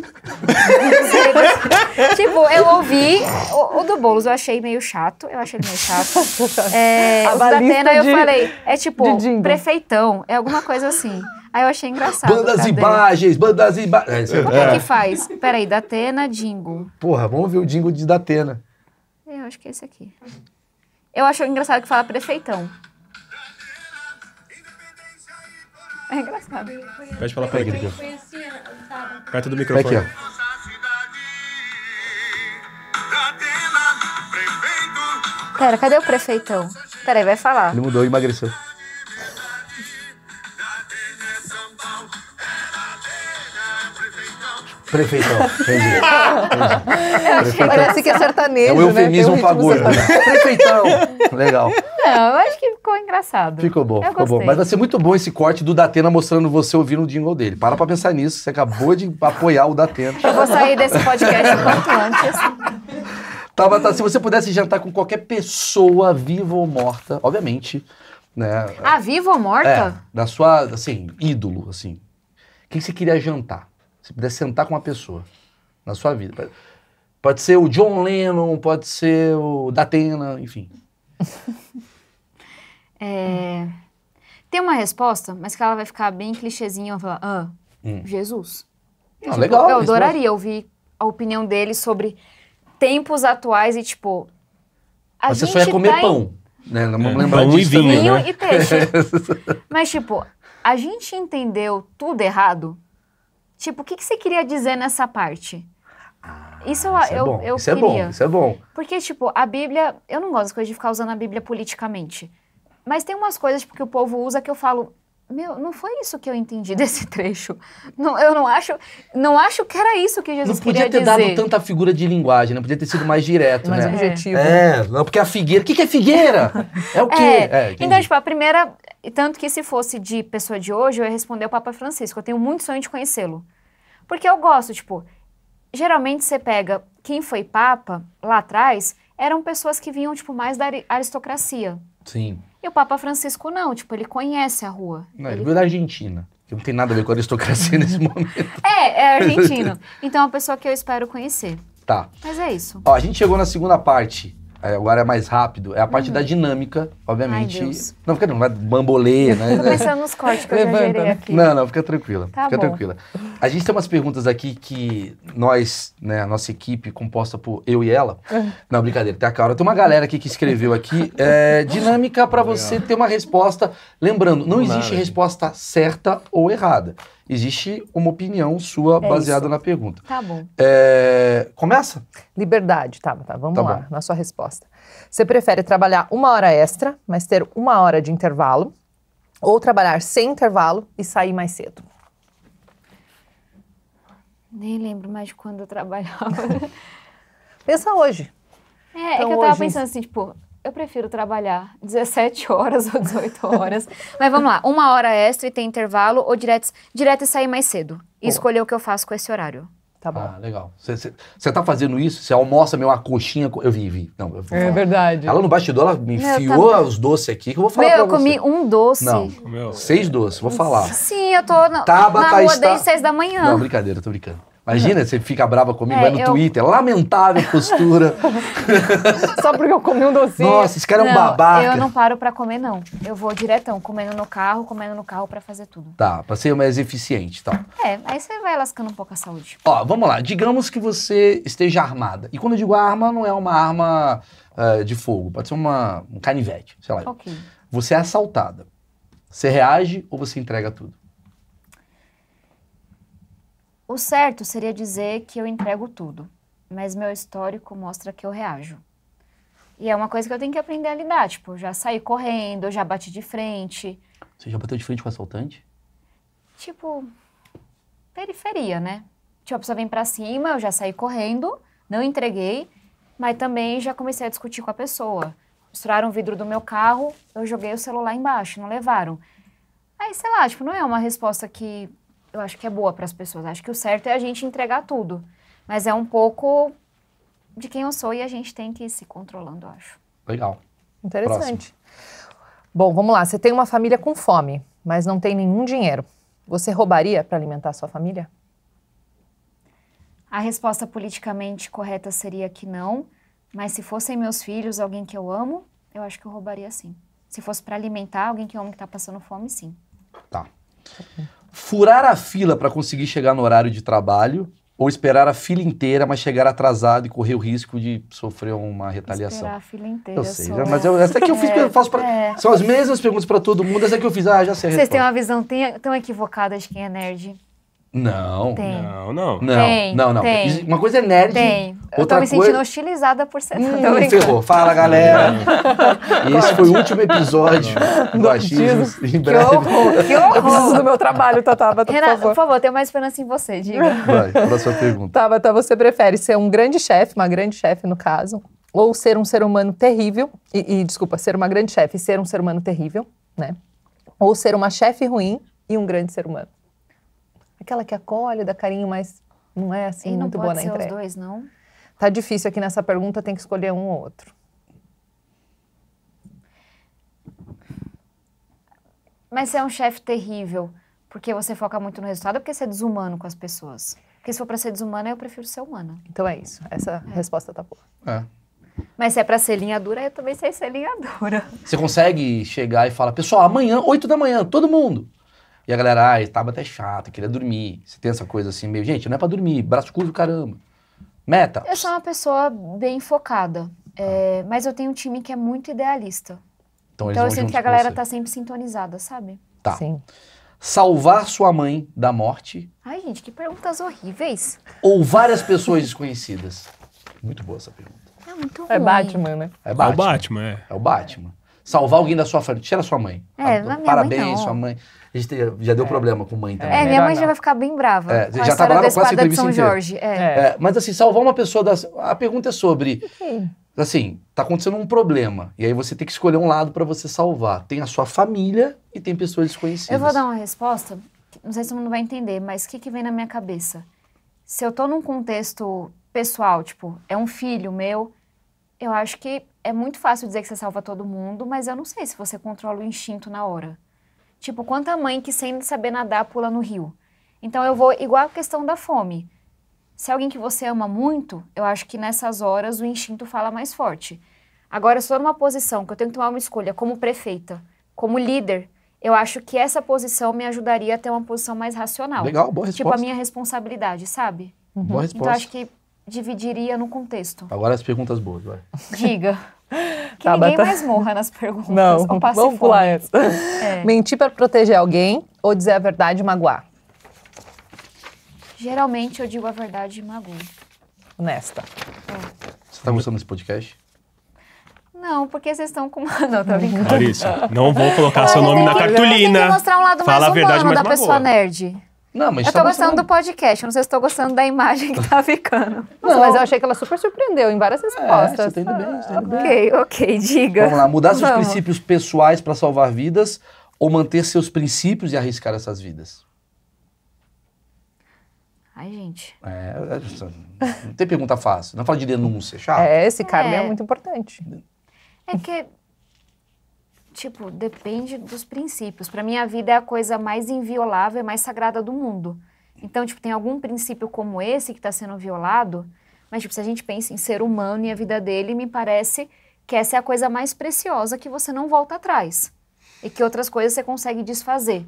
tipo, eu ouvi o, o, do Boulos, eu achei meio chato. Eu achei meio chato. É, o do Datena de, eu falei, é tipo, prefeitão, é alguma coisa assim. Aí eu achei engraçado. Bandas tá imagens, bandas imagens. Como é. é que faz? Peraí, Datena, Dingo. Porra, vamos ver o Dingo de Datena. Eu acho que é esse aqui. Eu acho engraçado que fala prefeitão. É engraçado. Pede pra ela pegar aqui. Perto do microfone. Aqui, ó. Pera, cadê o prefeitão? Peraí, vai falar. Ele mudou, emagreceu. Prefeitão. Entendi. [laughs] entendi. Prefeitão. Parece que é sertanejo. É um né? eufemismo né? pagulho. [laughs] Prefeitão. Legal. Não, eu acho que ficou engraçado. Ficou bom, eu ficou gostei. bom. Mas vai ser muito bom esse corte do Datena mostrando você ouvindo o jingle dele. Para pra pensar nisso. Você acabou de apoiar o Datena. Eu vou sair desse podcast o quanto antes. Tava [laughs] tá, tá, se você pudesse jantar com qualquer pessoa, viva ou morta, obviamente, né? Ah, viva ou morta? É, da sua, assim, ídolo, assim. Quem você queria jantar? se puder sentar com uma pessoa na sua vida. Pode ser o John Lennon, pode ser o Datena, enfim. [laughs] é... Tem uma resposta, mas que ela vai ficar bem clichêzinha. Vai falar, ah, hum. Jesus. Ah, tipo, legal. Eu adoraria ouvir a opinião dele sobre tempos atuais e, tipo... A Você só ia tá comer tá pão, em... né? Vamos é, lembrar pão disso e vinho, né? e peixe. [laughs] mas, tipo, a gente entendeu tudo errado Tipo, o que, que você queria dizer nessa parte? Ah, isso, eu, é, é bom. eu, eu isso queria. é bom, isso é bom. Porque, tipo, a Bíblia... Eu não gosto de ficar usando a Bíblia politicamente. Mas tem umas coisas tipo, que o povo usa que eu falo... Meu, não foi isso que eu entendi [laughs] desse trecho. Não, eu não acho, não acho que era isso que Jesus queria dizer. Não podia ter dizer. dado tanta figura de linguagem, não podia ter sido mais direto, mais né? Mais objetivo. É, não, porque a figueira... O que, que é figueira? [laughs] É o quê? É, é então, tipo, a primeira... E tanto que se fosse de pessoa de hoje, eu ia responder o Papa Francisco. Eu tenho muito sonho de conhecê-lo. Porque eu gosto, tipo, geralmente você pega quem foi papa lá atrás, eram pessoas que vinham, tipo, mais da aristocracia. Sim. E o Papa Francisco não, tipo, ele conhece a rua. Não, ele, veio da Argentina, que não tem nada a ver com a aristocracia [laughs] nesse momento. É, é argentino. Então é uma pessoa que eu espero conhecer. Tá. Mas é isso. Ó, a gente chegou na segunda parte é, agora é mais rápido. É a parte uhum. da dinâmica, obviamente. Ai, não, fica não, vai bambolê, né? Tô pensando nos cortes que eu Levanta, já né? aqui. Não, não, fica tranquila. Tá fica bom. tranquila. A gente tem umas perguntas aqui que nós, né, a nossa equipe composta por eu e ela. Uhum. não, brincadeira, tem a Carol. Tem uma galera aqui que escreveu aqui. É, dinâmica para você ter uma resposta. Lembrando, não existe resposta certa ou errada. Existe uma opinião sua é baseada isso. na pergunta. Tá bom. É... Começa? Liberdade, tá, tá vamos tá lá, bom. na sua resposta. Você prefere trabalhar uma hora extra, mas ter uma hora de intervalo, ou trabalhar sem intervalo e sair mais cedo? Nem lembro mais de quando eu trabalhava. [laughs] Pensa hoje. É, é então, é que eu tava hoje... pensando assim, tipo, eu prefiro trabalhar 17 horas ou 18 horas. Mas vamos lá, uma hora extra e tem intervalo, ou direto, direto e sair mais cedo. E Boa. escolher o que eu faço com esse horário. Tá bom. Ah, legal. Você tá fazendo isso? Você almoça meio uma coxinha. Eu vi. Não, eu É verdade. Ela no bastidor, ela me enfiou tá... os doces aqui que eu vou falar Meu, pra eu você. eu comi um doce. Não, Meu. seis doces, vou falar. Sim, eu tô na, na tá rua está... desde seis da manhã. Não, brincadeira, tô brincando. Imagina, é. você fica brava comigo, é, vai no eu... Twitter. Lamentável postura. [laughs] Só porque eu comi um docinho. Nossa, esse cara não, é um babaca. Eu não paro para comer, não. Eu vou diretão, comendo no carro, comendo no carro para fazer tudo. Tá, pra ser mais eficiente tá? tal. É, aí você vai lascando um pouco a saúde. Ó, vamos lá. Digamos que você esteja armada. E quando eu digo arma, não é uma arma uh, de fogo. Pode ser uma, um canivete, sei lá. Ok. Você é assaltada. Você reage ou você entrega tudo? O certo seria dizer que eu entrego tudo, mas meu histórico mostra que eu reajo. E é uma coisa que eu tenho que aprender a lidar. Tipo, já saí correndo, eu já bati de frente. Você já bateu de frente com o assaltante? Tipo, periferia, né? Tipo, a pessoa vem pra cima, eu já saí correndo, não entreguei, mas também já comecei a discutir com a pessoa. Estouraram o vidro do meu carro, eu joguei o celular embaixo, não levaram. Aí, sei lá, tipo, não é uma resposta que eu acho que é boa para as pessoas. Acho que o certo é a gente entregar tudo. Mas é um pouco de quem eu sou e a gente tem que ir se controlando, eu acho. Legal. Interessante. Próximo. Bom, vamos lá. Você tem uma família com fome, mas não tem nenhum dinheiro. Você roubaria para alimentar sua família? A resposta politicamente correta seria que não, mas se fossem meus filhos, alguém que eu amo, eu acho que eu roubaria sim. Se fosse para alimentar alguém que eu amo que está passando fome, sim. Tá furar a fila para conseguir chegar no horário de trabalho ou esperar a fila inteira, mas chegar atrasado e correr o risco de sofrer uma retaliação. Esperar a fila inteira. Eu sei, sou... Né? mas eu, essa é que eu fiz, [laughs] é, faço pra, é. são as mesmas perguntas para todo mundo, essa é que eu fiz, ah, já sei. Vocês têm uma visão tão equivocada de quem é nerd. Não. Tem. Não, não. Não, tem, não, não. Tem. Uma coisa é nerd. Tem. Eu outra eu tô me sentindo hostilizada por ser. [laughs] Hum, ferrou. Fala, galera. [laughs] Esse foi o último episódio do Achismos Que horror. Que horror. Eu preciso do meu trabalho, Tatá. Renato, por favor. por favor, tenho mais esperança em você, diga. Vai, próxima pergunta. Tatá, tá, você prefere ser um grande chefe, uma grande chefe no caso, ou ser um ser humano terrível, e, e desculpa, ser uma grande chefe e ser um ser humano terrível, né? Ou ser uma chefe ruim e um grande ser humano? aquela que acolhe, dá carinho, mas não é assim e muito boa na entrega. não pode ser os dois, não? Tá difícil aqui nessa pergunta, tem que escolher um ou outro. Mas você é um chefe terrível, porque você foca muito no resultado ou porque você é desumano com as pessoas? Porque se for para ser desumana, eu prefiro ser humana. Então é isso. Essa é. resposta tá boa. É. Mas se é para ser linha dura, eu também sei ser linha dura. Você consegue chegar e falar, pessoal, amanhã, 8 da manhã, todo mundo. E a galera, ah, estava até é chato, queria dormir. Você tem essa coisa assim, meio, gente, não é para dormir, braço curto, caramba. Meta. Eu sou uma pessoa bem focada, ah. é, mas eu tenho um time que é muito idealista. Então, então eu sinto que a galera tá sempre sintonizada, sabe? Tá. Sim. Salvar sua mãe da morte. Ai, gente, que perguntas horríveis. Ou várias pessoas desconhecidas. Muito boa essa pergunta. É muito é ruim. É Batman, né? É, Batman. é o Batman, é. É o Batman. Salvar alguém da sua família. Tira sua mãe. É, ah, a, parabéns, mãe sua mãe. A gente já deu é. problema com mãe é, também. É, minha mãe já vai ficar bem brava. É, já tá brava com essa São Jorge, é. É. é. mas assim, salvar uma pessoa das... A pergunta é sobre... Okay. Assim, tá acontecendo um problema. E aí você tem que escolher um lado para você salvar. Tem a sua família e tem pessoas desconhecidas. Eu vou dar uma resposta. Não sei se todo mundo vai entender, mas o que, que vem na minha cabeça? Se eu tô num contexto pessoal, tipo, é um filho meu, eu acho que é muito fácil dizer que você salva todo mundo, mas eu não sei se você controla o instinto na hora. Tipo, quanta mãe que sem saber nadar pula no rio? Então eu vou igual a questão da fome. Se é alguém que você ama muito, eu acho que nessas horas o instinto fala mais forte. Agora, se eu numa posição que eu tenho que tomar uma escolha como prefeita, como líder, eu acho que essa posição me ajudaria a ter uma posição mais racional. Legal, boa resposta. Tipo, a minha responsabilidade, sabe? Uhum. Boa resposta. Então, acho que dividiria no contexto. Agora as perguntas boas, vai. Diga. [laughs] Que ninguém mais morra nas perguntas. Não, vamos pular essa. É. Mentir para proteger alguém ou dizer a verdade e magoar? Geralmente eu digo a verdade e magoo. Honesta. É. Você tá gostando desse podcast? Não, porque vocês estão com. [laughs] Não, tá brincando. Larissa, não vou colocar seu nome na cartolina. Tem que mostrar um lado Fala mais humano a verdade, da pessoa boa. nerd. Não, mas eu tá gostando do podcast, não sei se estou gostando da imagem que tá [laughs] ficando. Não, mas eu achei que ela super surpreendeu em várias respostas. É, você tá indo bem, você tá indo bem. Ok, ok, diga. Vamos lá, mudar Vamos. seus princípios pessoais para salvar vidas ou manter seus princípios e arriscar essas vidas? Ai, gente. É, é não tem pergunta fácil. Não fala de denúncia, chato. É, esse cara é. é muito importante. É que Tipo, depende dos princípios. Para mim, a vida é a coisa mais inviolável e mais sagrada do mundo. Então, tipo, tem algum princípio como esse que está sendo violado? Mas, tipo, se a gente pensa em ser humano e a vida dele, me parece que essa é a coisa mais preciosa que você não volta atrás. E que outras coisas você consegue desfazer.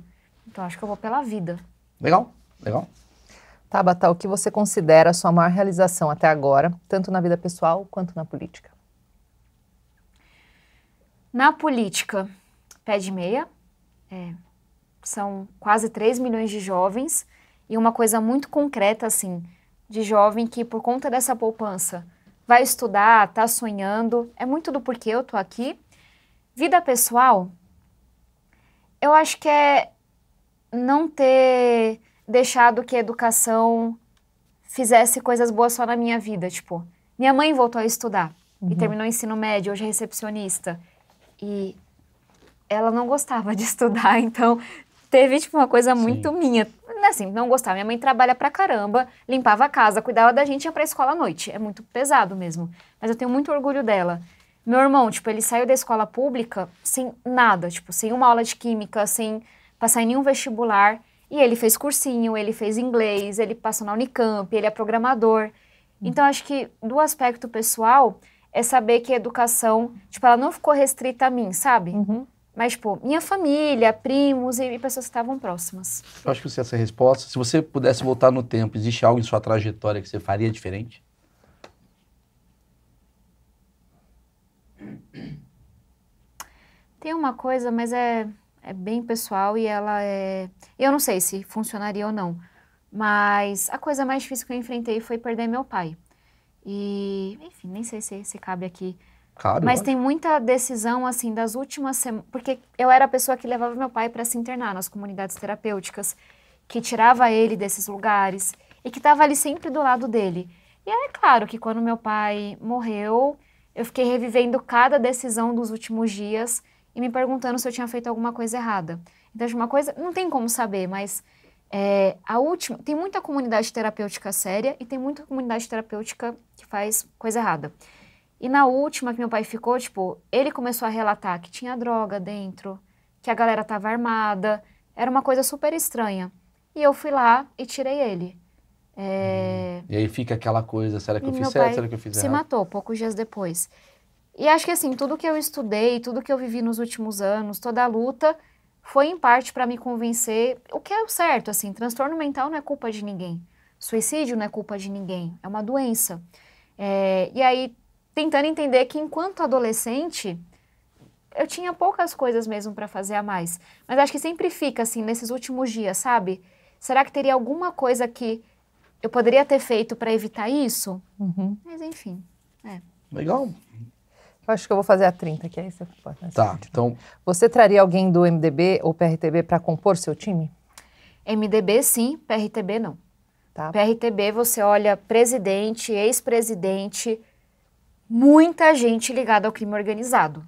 Então, acho que eu vou pela vida. Legal, legal. Tabata, o que você considera a sua maior realização até agora, tanto na vida pessoal quanto na política? Na política, pé de meia, é, são quase 3 milhões de jovens e uma coisa muito concreta, assim, de jovem que, por conta dessa poupança, vai estudar, tá sonhando, é muito do porquê eu tô aqui. Vida pessoal, eu acho que é não ter deixado que a educação fizesse coisas boas só na minha vida. Tipo, minha mãe voltou a estudar uhum. e terminou o ensino médio, hoje é recepcionista. E ela não gostava de [laughs] estudar, então teve tipo uma coisa Sim. muito minha. É assim, não gostava. Minha mãe trabalha pra caramba, limpava a casa, cuidava da gente e ia pra escola à noite. É muito pesado mesmo. Mas eu tenho muito orgulho dela. Meu irmão, tipo, ele saiu da escola pública sem nada, tipo, sem uma aula de química, sem passar em nenhum vestibular. E ele fez cursinho, ele fez inglês, ele passou na Unicamp, ele é programador. Hum. Então, acho que do aspecto pessoal, é saber que a educação, tipo, ela não ficou restrita a mim, sabe? Uhum. Mas, tipo, minha família, primos e, pessoas que estavam próximas. Eu acho que você essa resposta, se você pudesse voltar no tempo, existe algo em sua trajetória que você faria diferente? Tem uma coisa, mas é, é bem pessoal e ela é. Eu não sei se funcionaria ou não, mas a coisa mais difícil que eu enfrentei foi perder meu pai. E, enfim, nem sei se, se cabe aqui. Cabe, Mas tem muita decisão, assim, das últimas semanas. Porque eu era a pessoa que levava meu pai para se internar nas comunidades terapêuticas, que tirava ele desses lugares e que estava ali sempre do lado dele. E é claro que quando meu pai morreu, eu fiquei revivendo cada decisão dos últimos dias e me perguntando se eu tinha feito alguma coisa errada. Então, uma coisa, não tem como saber, mas é, a última, tem muita comunidade terapêutica séria e tem muita comunidade terapêutica que faz coisa errada. E na última que meu pai ficou, tipo, ele começou a relatar que tinha droga dentro, que a galera tava armada, era uma coisa super estranha. E eu fui lá e tirei ele. É... Uhum. E aí fica aquela coisa, será que e eu fiz certo, será que eu fiz errado? se matou poucos dias depois. E acho que assim, tudo que eu estudei, tudo que eu vivi nos últimos anos, toda a luta, foi em parte para me convencer o que é o certo, assim, transtorno mental não é culpa de ninguém, suicídio não é culpa de ninguém, é uma doença. É, e aí, tentando entender que enquanto adolescente, eu tinha poucas coisas mesmo para fazer a mais. Mas acho que sempre fica assim, nesses últimos dias, sabe? Será que teria alguma coisa que eu poderia ter feito para evitar isso? Uhum. Mas enfim, é. Legal. Acho que eu vou fazer a 30, que aí você pode. Tá, então. Você traria alguém do MDB ou PRTB para compor seu time? MDB sim, PRTB não. Tá. PRTB você olha presidente, ex-presidente, muita gente ligada ao crime organizado.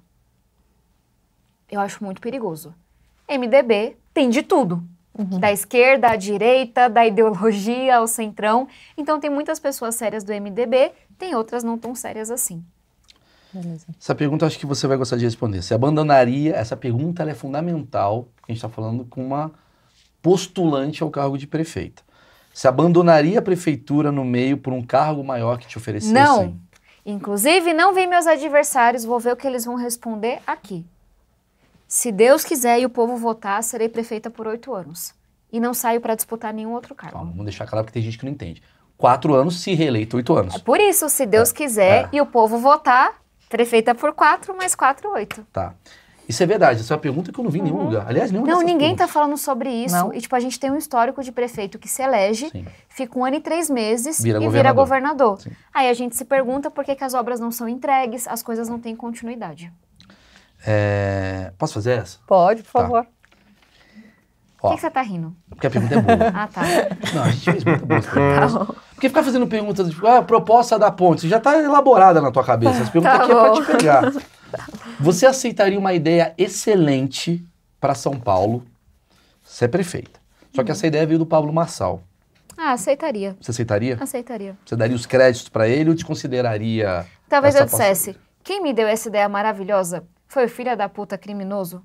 Eu acho muito perigoso. MDB tem de tudo. Uhum. Da esquerda à direita, da ideologia ao centrão. Então, tem muitas pessoas sérias do MDB, tem outras não tão sérias assim. Beleza. Essa pergunta eu acho que você vai gostar de responder. Você abandonaria? Essa pergunta é fundamental, porque a gente está falando com uma postulante ao cargo de prefeita. Você abandonaria a prefeitura no meio por um cargo maior que te oferecessem? Não. Inclusive, não vi meus adversários, vou ver o que eles vão responder aqui. Se Deus quiser e o povo votar, serei prefeita por oito anos. E não saio para disputar nenhum outro cargo. Calma, vamos deixar claro porque tem gente que não entende. Quatro anos se reeleito, oito anos. É por isso, se Deus é. quiser é. e o povo votar, Prefeita por 4, mais 4, 8. Tá. Isso é verdade, essa é uma pergunta que eu não vi em nenhum uhum. lugar. Aliás, nenhum Não, ninguém está falando sobre isso. Não. E, tipo, a gente tem um histórico de prefeito que se elege, Sim. fica um ano e três meses vira e governador. vira governador. Sim. Aí a gente se pergunta por que, que, as obras não são entregues, as coisas não têm continuidade. É... Posso fazer essa? Pode, por tá. favor. Por que, que, você tá rindo? Porque a pergunta é boa. [laughs] ah, tá. Não, a gente fez muita boa. [laughs] tá Porque ficar fazendo perguntas tipo, ah, proposta da ponte, já tá elaborada na tua cabeça. As perguntas tá aqui bom. é pra te pegar. Você aceitaria uma ideia excelente para São Paulo ser é prefeita? Só que uhum. essa ideia veio do Pablo Marçal. Ah, aceitaria. Você aceitaria? Aceitaria. Você daria os créditos para ele ou te consideraria? Talvez eu dissesse: quem me deu essa ideia maravilhosa foi o filho da puta criminoso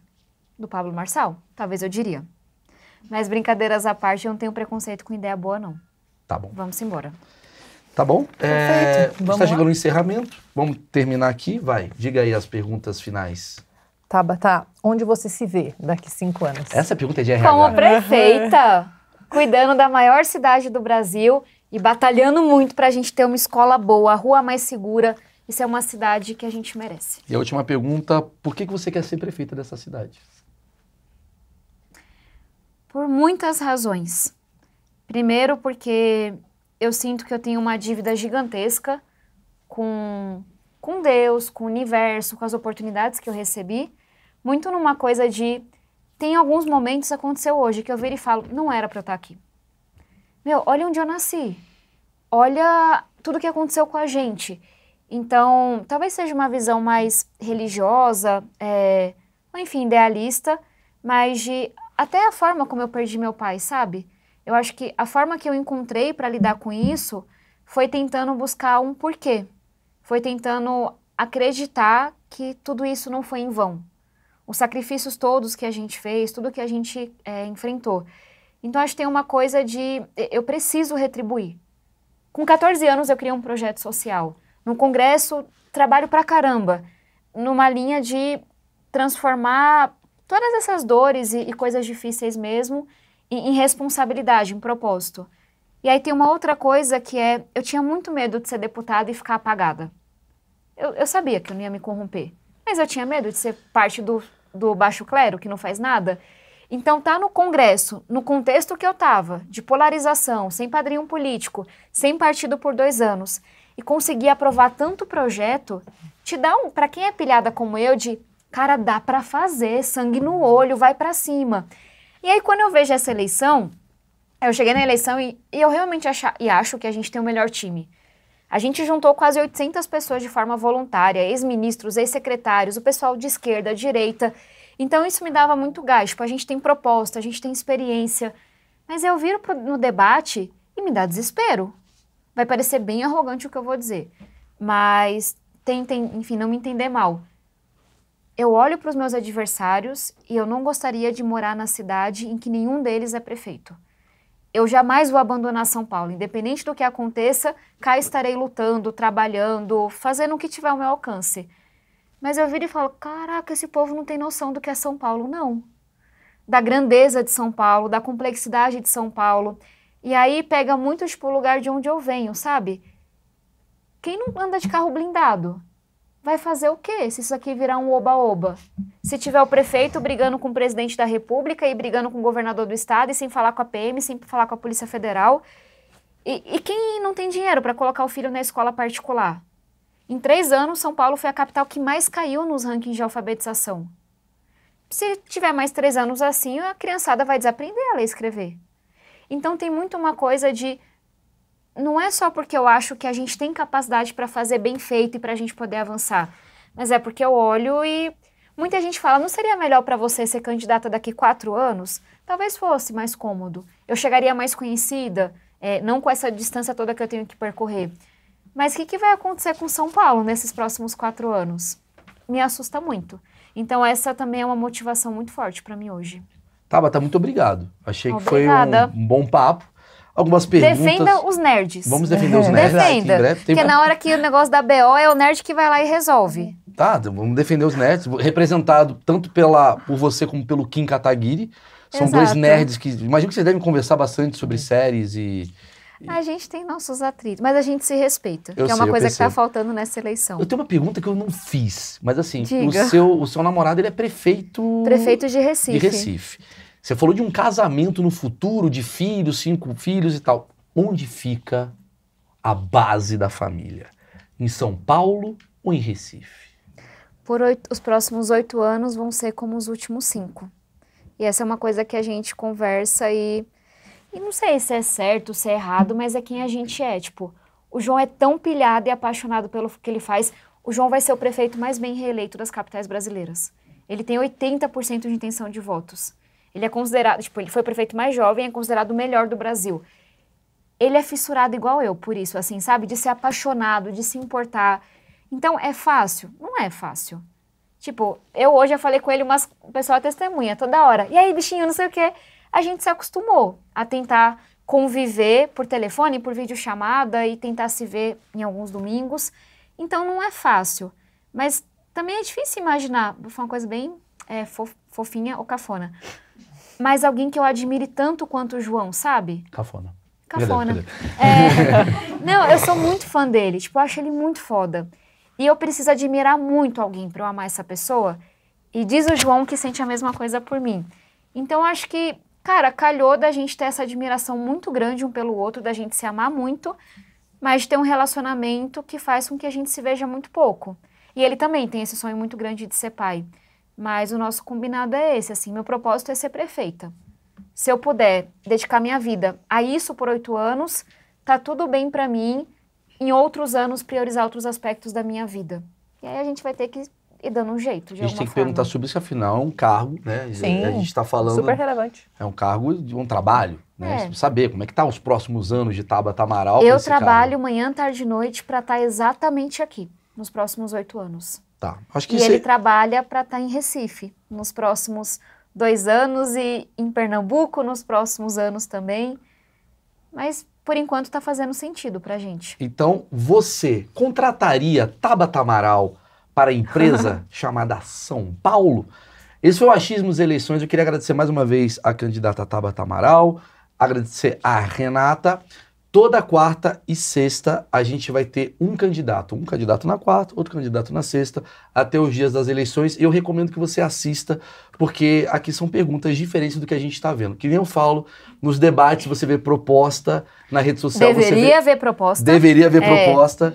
do Pablo Marçal? Talvez eu diria. Mas brincadeiras à parte, eu não tenho preconceito com ideia boa, não. Tá bom. Vamos embora. Tá bom? Perfeito. É, Vamos está chegando o encerramento. Vamos terminar aqui. Vai, diga aí as perguntas finais. tá, tá. onde você se vê daqui cinco anos? Essa pergunta é de RH. Como prefeita, cuidando da maior cidade do Brasil e batalhando muito para a gente ter uma escola boa, a rua mais segura. Isso é uma cidade que a gente merece. E a última pergunta, por que, que você quer ser prefeita dessa cidade? Por muitas razões. Primeiro, porque eu sinto que eu tenho uma dívida gigantesca com, com Deus, com o universo, com as oportunidades que eu recebi, muito numa coisa de. Tem alguns momentos aconteceu hoje que eu vejo e falo, não era para eu estar tá aqui. Meu, olha onde eu nasci. Olha tudo que aconteceu com a gente. Então, talvez seja uma visão mais religiosa, é, enfim, idealista, mas de até a forma como eu perdi meu pai, sabe? Eu acho que a forma que eu encontrei para lidar com isso foi tentando buscar um porquê. Foi tentando acreditar que tudo isso não foi em vão. Os sacrifícios todos que a gente fez, tudo que a gente é, enfrentou. Então acho que tem uma coisa de eu preciso retribuir. Com 14 anos eu criei um projeto social. No congresso, trabalho pra caramba, numa linha de transformar todas essas dores e, e coisas difíceis mesmo em, em responsabilidade, em propósito. E aí tem uma outra coisa que é, eu tinha muito medo de ser deputada e ficar apagada. Eu, eu, sabia que eu não ia me corromper, mas eu tinha medo de ser parte do, do baixo clero, que não faz nada. Então tá no Congresso, no contexto que eu tava, de polarização, sem padrinho político, sem partido por dois anos, e conseguir aprovar tanto projeto, te dá um, para quem é pilhada como eu, de Cara, dá para fazer, sangue no olho, vai para cima. E aí quando eu vejo essa eleição, eu cheguei na eleição e, e eu realmente achar, e acho que a gente tem o melhor time. A gente juntou quase 800 pessoas de forma voluntária, ex-ministros, ex-secretários, o pessoal de esquerda, direita. Então isso me dava muito gás. Tipo, a gente tem proposta, a gente tem experiência. Mas eu viro pro, no debate e me dá desespero. Vai parecer bem arrogante o que eu vou dizer. Mas tentem, enfim, não me entender mal. Eu olho para os meus adversários e eu não gostaria de morar na cidade em que nenhum deles é prefeito. Eu jamais vou abandonar São Paulo, independente do que aconteça, cá estarei lutando, trabalhando, fazendo o que tiver ao meu alcance. Mas eu viro e falo: caraca, esse povo não tem noção do que é São Paulo, não. Da grandeza de São Paulo, da complexidade de São Paulo. E aí pega muito tipo, o lugar de onde eu venho, sabe? Quem não anda de carro blindado? vai fazer o quê se isso aqui virar um oba-oba? Se tiver o prefeito brigando com o presidente da República e brigando com o governador do estado e sem falar com a PM, sem falar com a Polícia Federal. E, e quem não tem dinheiro para colocar o filho na escola particular? Em três anos, São Paulo foi a capital que mais caiu nos rankings de alfabetização. Se tiver mais três anos assim, a criançada vai desaprender a ler e escrever. Então tem muito uma coisa de não é só porque eu acho que a gente tem capacidade para fazer bem feito e para a gente poder avançar, mas é porque eu olho e muita gente fala: não seria melhor para você ser candidata daqui quatro anos? Talvez fosse mais cômodo. Eu chegaria mais conhecida, é, não com essa distância toda que eu tenho que percorrer. Mas o que, que vai acontecer com São Paulo nesses próximos quatro anos? Me assusta muito. Então, essa também é uma motivação muito forte para mim hoje. Tabata, muito obrigado. Achei Obrigada. que foi um, um bom papo algumas perguntas. Defenda os nerds. Vamos defender os [laughs] nerds. Ah, Defenda. breve, tem... Porque na hora que o negócio da BO é o nerd que vai lá e resolve. Tá, vamos defender os nerds. Representado tanto pela, por você como pelo Kim Kataguiri. São Exato. dois nerds que. Imagino que vocês devem conversar bastante sobre séries e. A gente tem nossos atritos, mas a gente se respeita, eu que sei, é uma coisa que está faltando nessa eleição. Eu tenho uma pergunta que eu não fiz, mas assim, o seu, o seu namorado ele é prefeito. Prefeito de Recife. De Recife. Você falou de um casamento no futuro, de filhos, cinco filhos e tal. Onde fica a base da família? Em São Paulo ou em Recife? Por oito, os próximos oito anos vão ser como os últimos cinco. E essa é uma coisa que a gente conversa e. E não sei se é certo, se é errado, mas é quem a gente é. Tipo, o João é tão pilhado e apaixonado pelo que ele faz, o João vai ser o prefeito mais bem reeleito das capitais brasileiras. Ele tem 80% de intenção de votos. Ele é considerado, tipo, ele foi o prefeito mais jovem, é considerado o melhor do Brasil. Ele é fissurado igual eu, por isso, assim, sabe? De ser apaixonado, de se importar. Então, é fácil? Não é fácil. Tipo, eu hoje já falei com ele, umas pessoal é testemunha toda hora. E aí, bichinho, não sei o quê. A gente se acostumou a tentar conviver por telefone, por videochamada e tentar se ver em alguns domingos. Então, não é fácil. Mas também é difícil imaginar. Vou falar uma coisa bem é, fofinha ou cafona mas alguém que eu admire tanto quanto o João, sabe? Cafona. Cafona. É, [laughs] não, eu sou muito fã dele, tipo, eu acho ele muito foda. E eu preciso admirar muito alguém para eu amar essa pessoa. E diz o João que sente a mesma coisa por mim. Então acho que, cara, calhou da gente ter essa admiração muito grande um pelo outro, da gente se amar muito, mas ter um relacionamento que faz com que a gente se veja muito pouco. E ele também tem esse sonho muito grande de ser pai. Mas o nosso combinado é esse, assim, meu propósito é ser prefeita. Se eu puder dedicar minha vida a isso por oito anos, tá tudo bem para mim. Em outros anos, priorizar outros aspectos da minha vida. E aí a gente vai ter que ir dando um jeito. De a gente tem que forma. perguntar sobre isso, afinal, é um cargo, né? Sim, a gente está falando. Super relevante. É um cargo de um trabalho, né? É. Saber como é que tá os próximos anos de Tabata Amaral. Eu trabalho manhã, tarde e noite para estar tá exatamente aqui nos próximos oito anos. Tá. Acho que e ele é- trabalha para estar tá em Recife nos próximos dois anos e em Pernambuco nos próximos anos também. Mas por enquanto está fazendo sentido para gente. Então você contrataria Tabata Amaral para a empresa [laughs] chamada São Paulo? Esse foi o das Eleições. Eu queria agradecer mais uma vez a candidata Tabata Amaral, agradecer a Renata. Toda quarta e sexta a gente vai ter um candidato, um candidato na quarta, outro candidato na sexta, até os dias das eleições. eu recomendo que você assista, porque aqui são perguntas diferentes do que a gente está vendo. Que nem eu falo, nos debates você vê proposta na rede social. Deveria vê, ver proposta. Deveria ver é. proposta.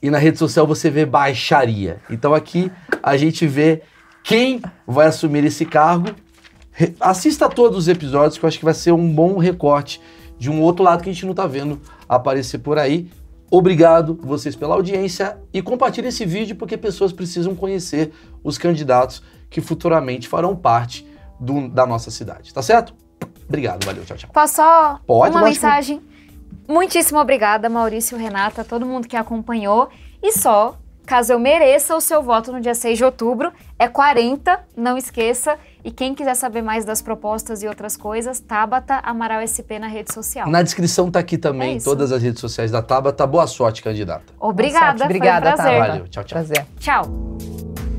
E na rede social você vê baixaria. Então aqui a gente vê quem vai assumir esse cargo. Assista a todos os episódios, que eu acho que vai ser um bom recorte de um outro lado que a gente não está vendo aparecer por aí. Obrigado vocês pela audiência e compartilhe esse vídeo porque pessoas precisam conhecer os candidatos que futuramente farão parte do, da nossa cidade, tá certo? Obrigado, valeu, tchau, tchau. Posso só Pode, uma mensagem? Que... Muitíssimo obrigada, Maurício, Renata, todo mundo que acompanhou. E só caso eu mereça o seu voto no dia 6 de outubro. É 40, não esqueça. E quem quiser saber mais das propostas e outras coisas, Tabata Amaral SP na rede social. Na descrição tá aqui também é todas as redes sociais da Tabata. Boa sorte, candidata. Obrigada, sorte. Obrigada, um prazer. Tabata. Valeu, tchau, tchau. Prazer. Tchau.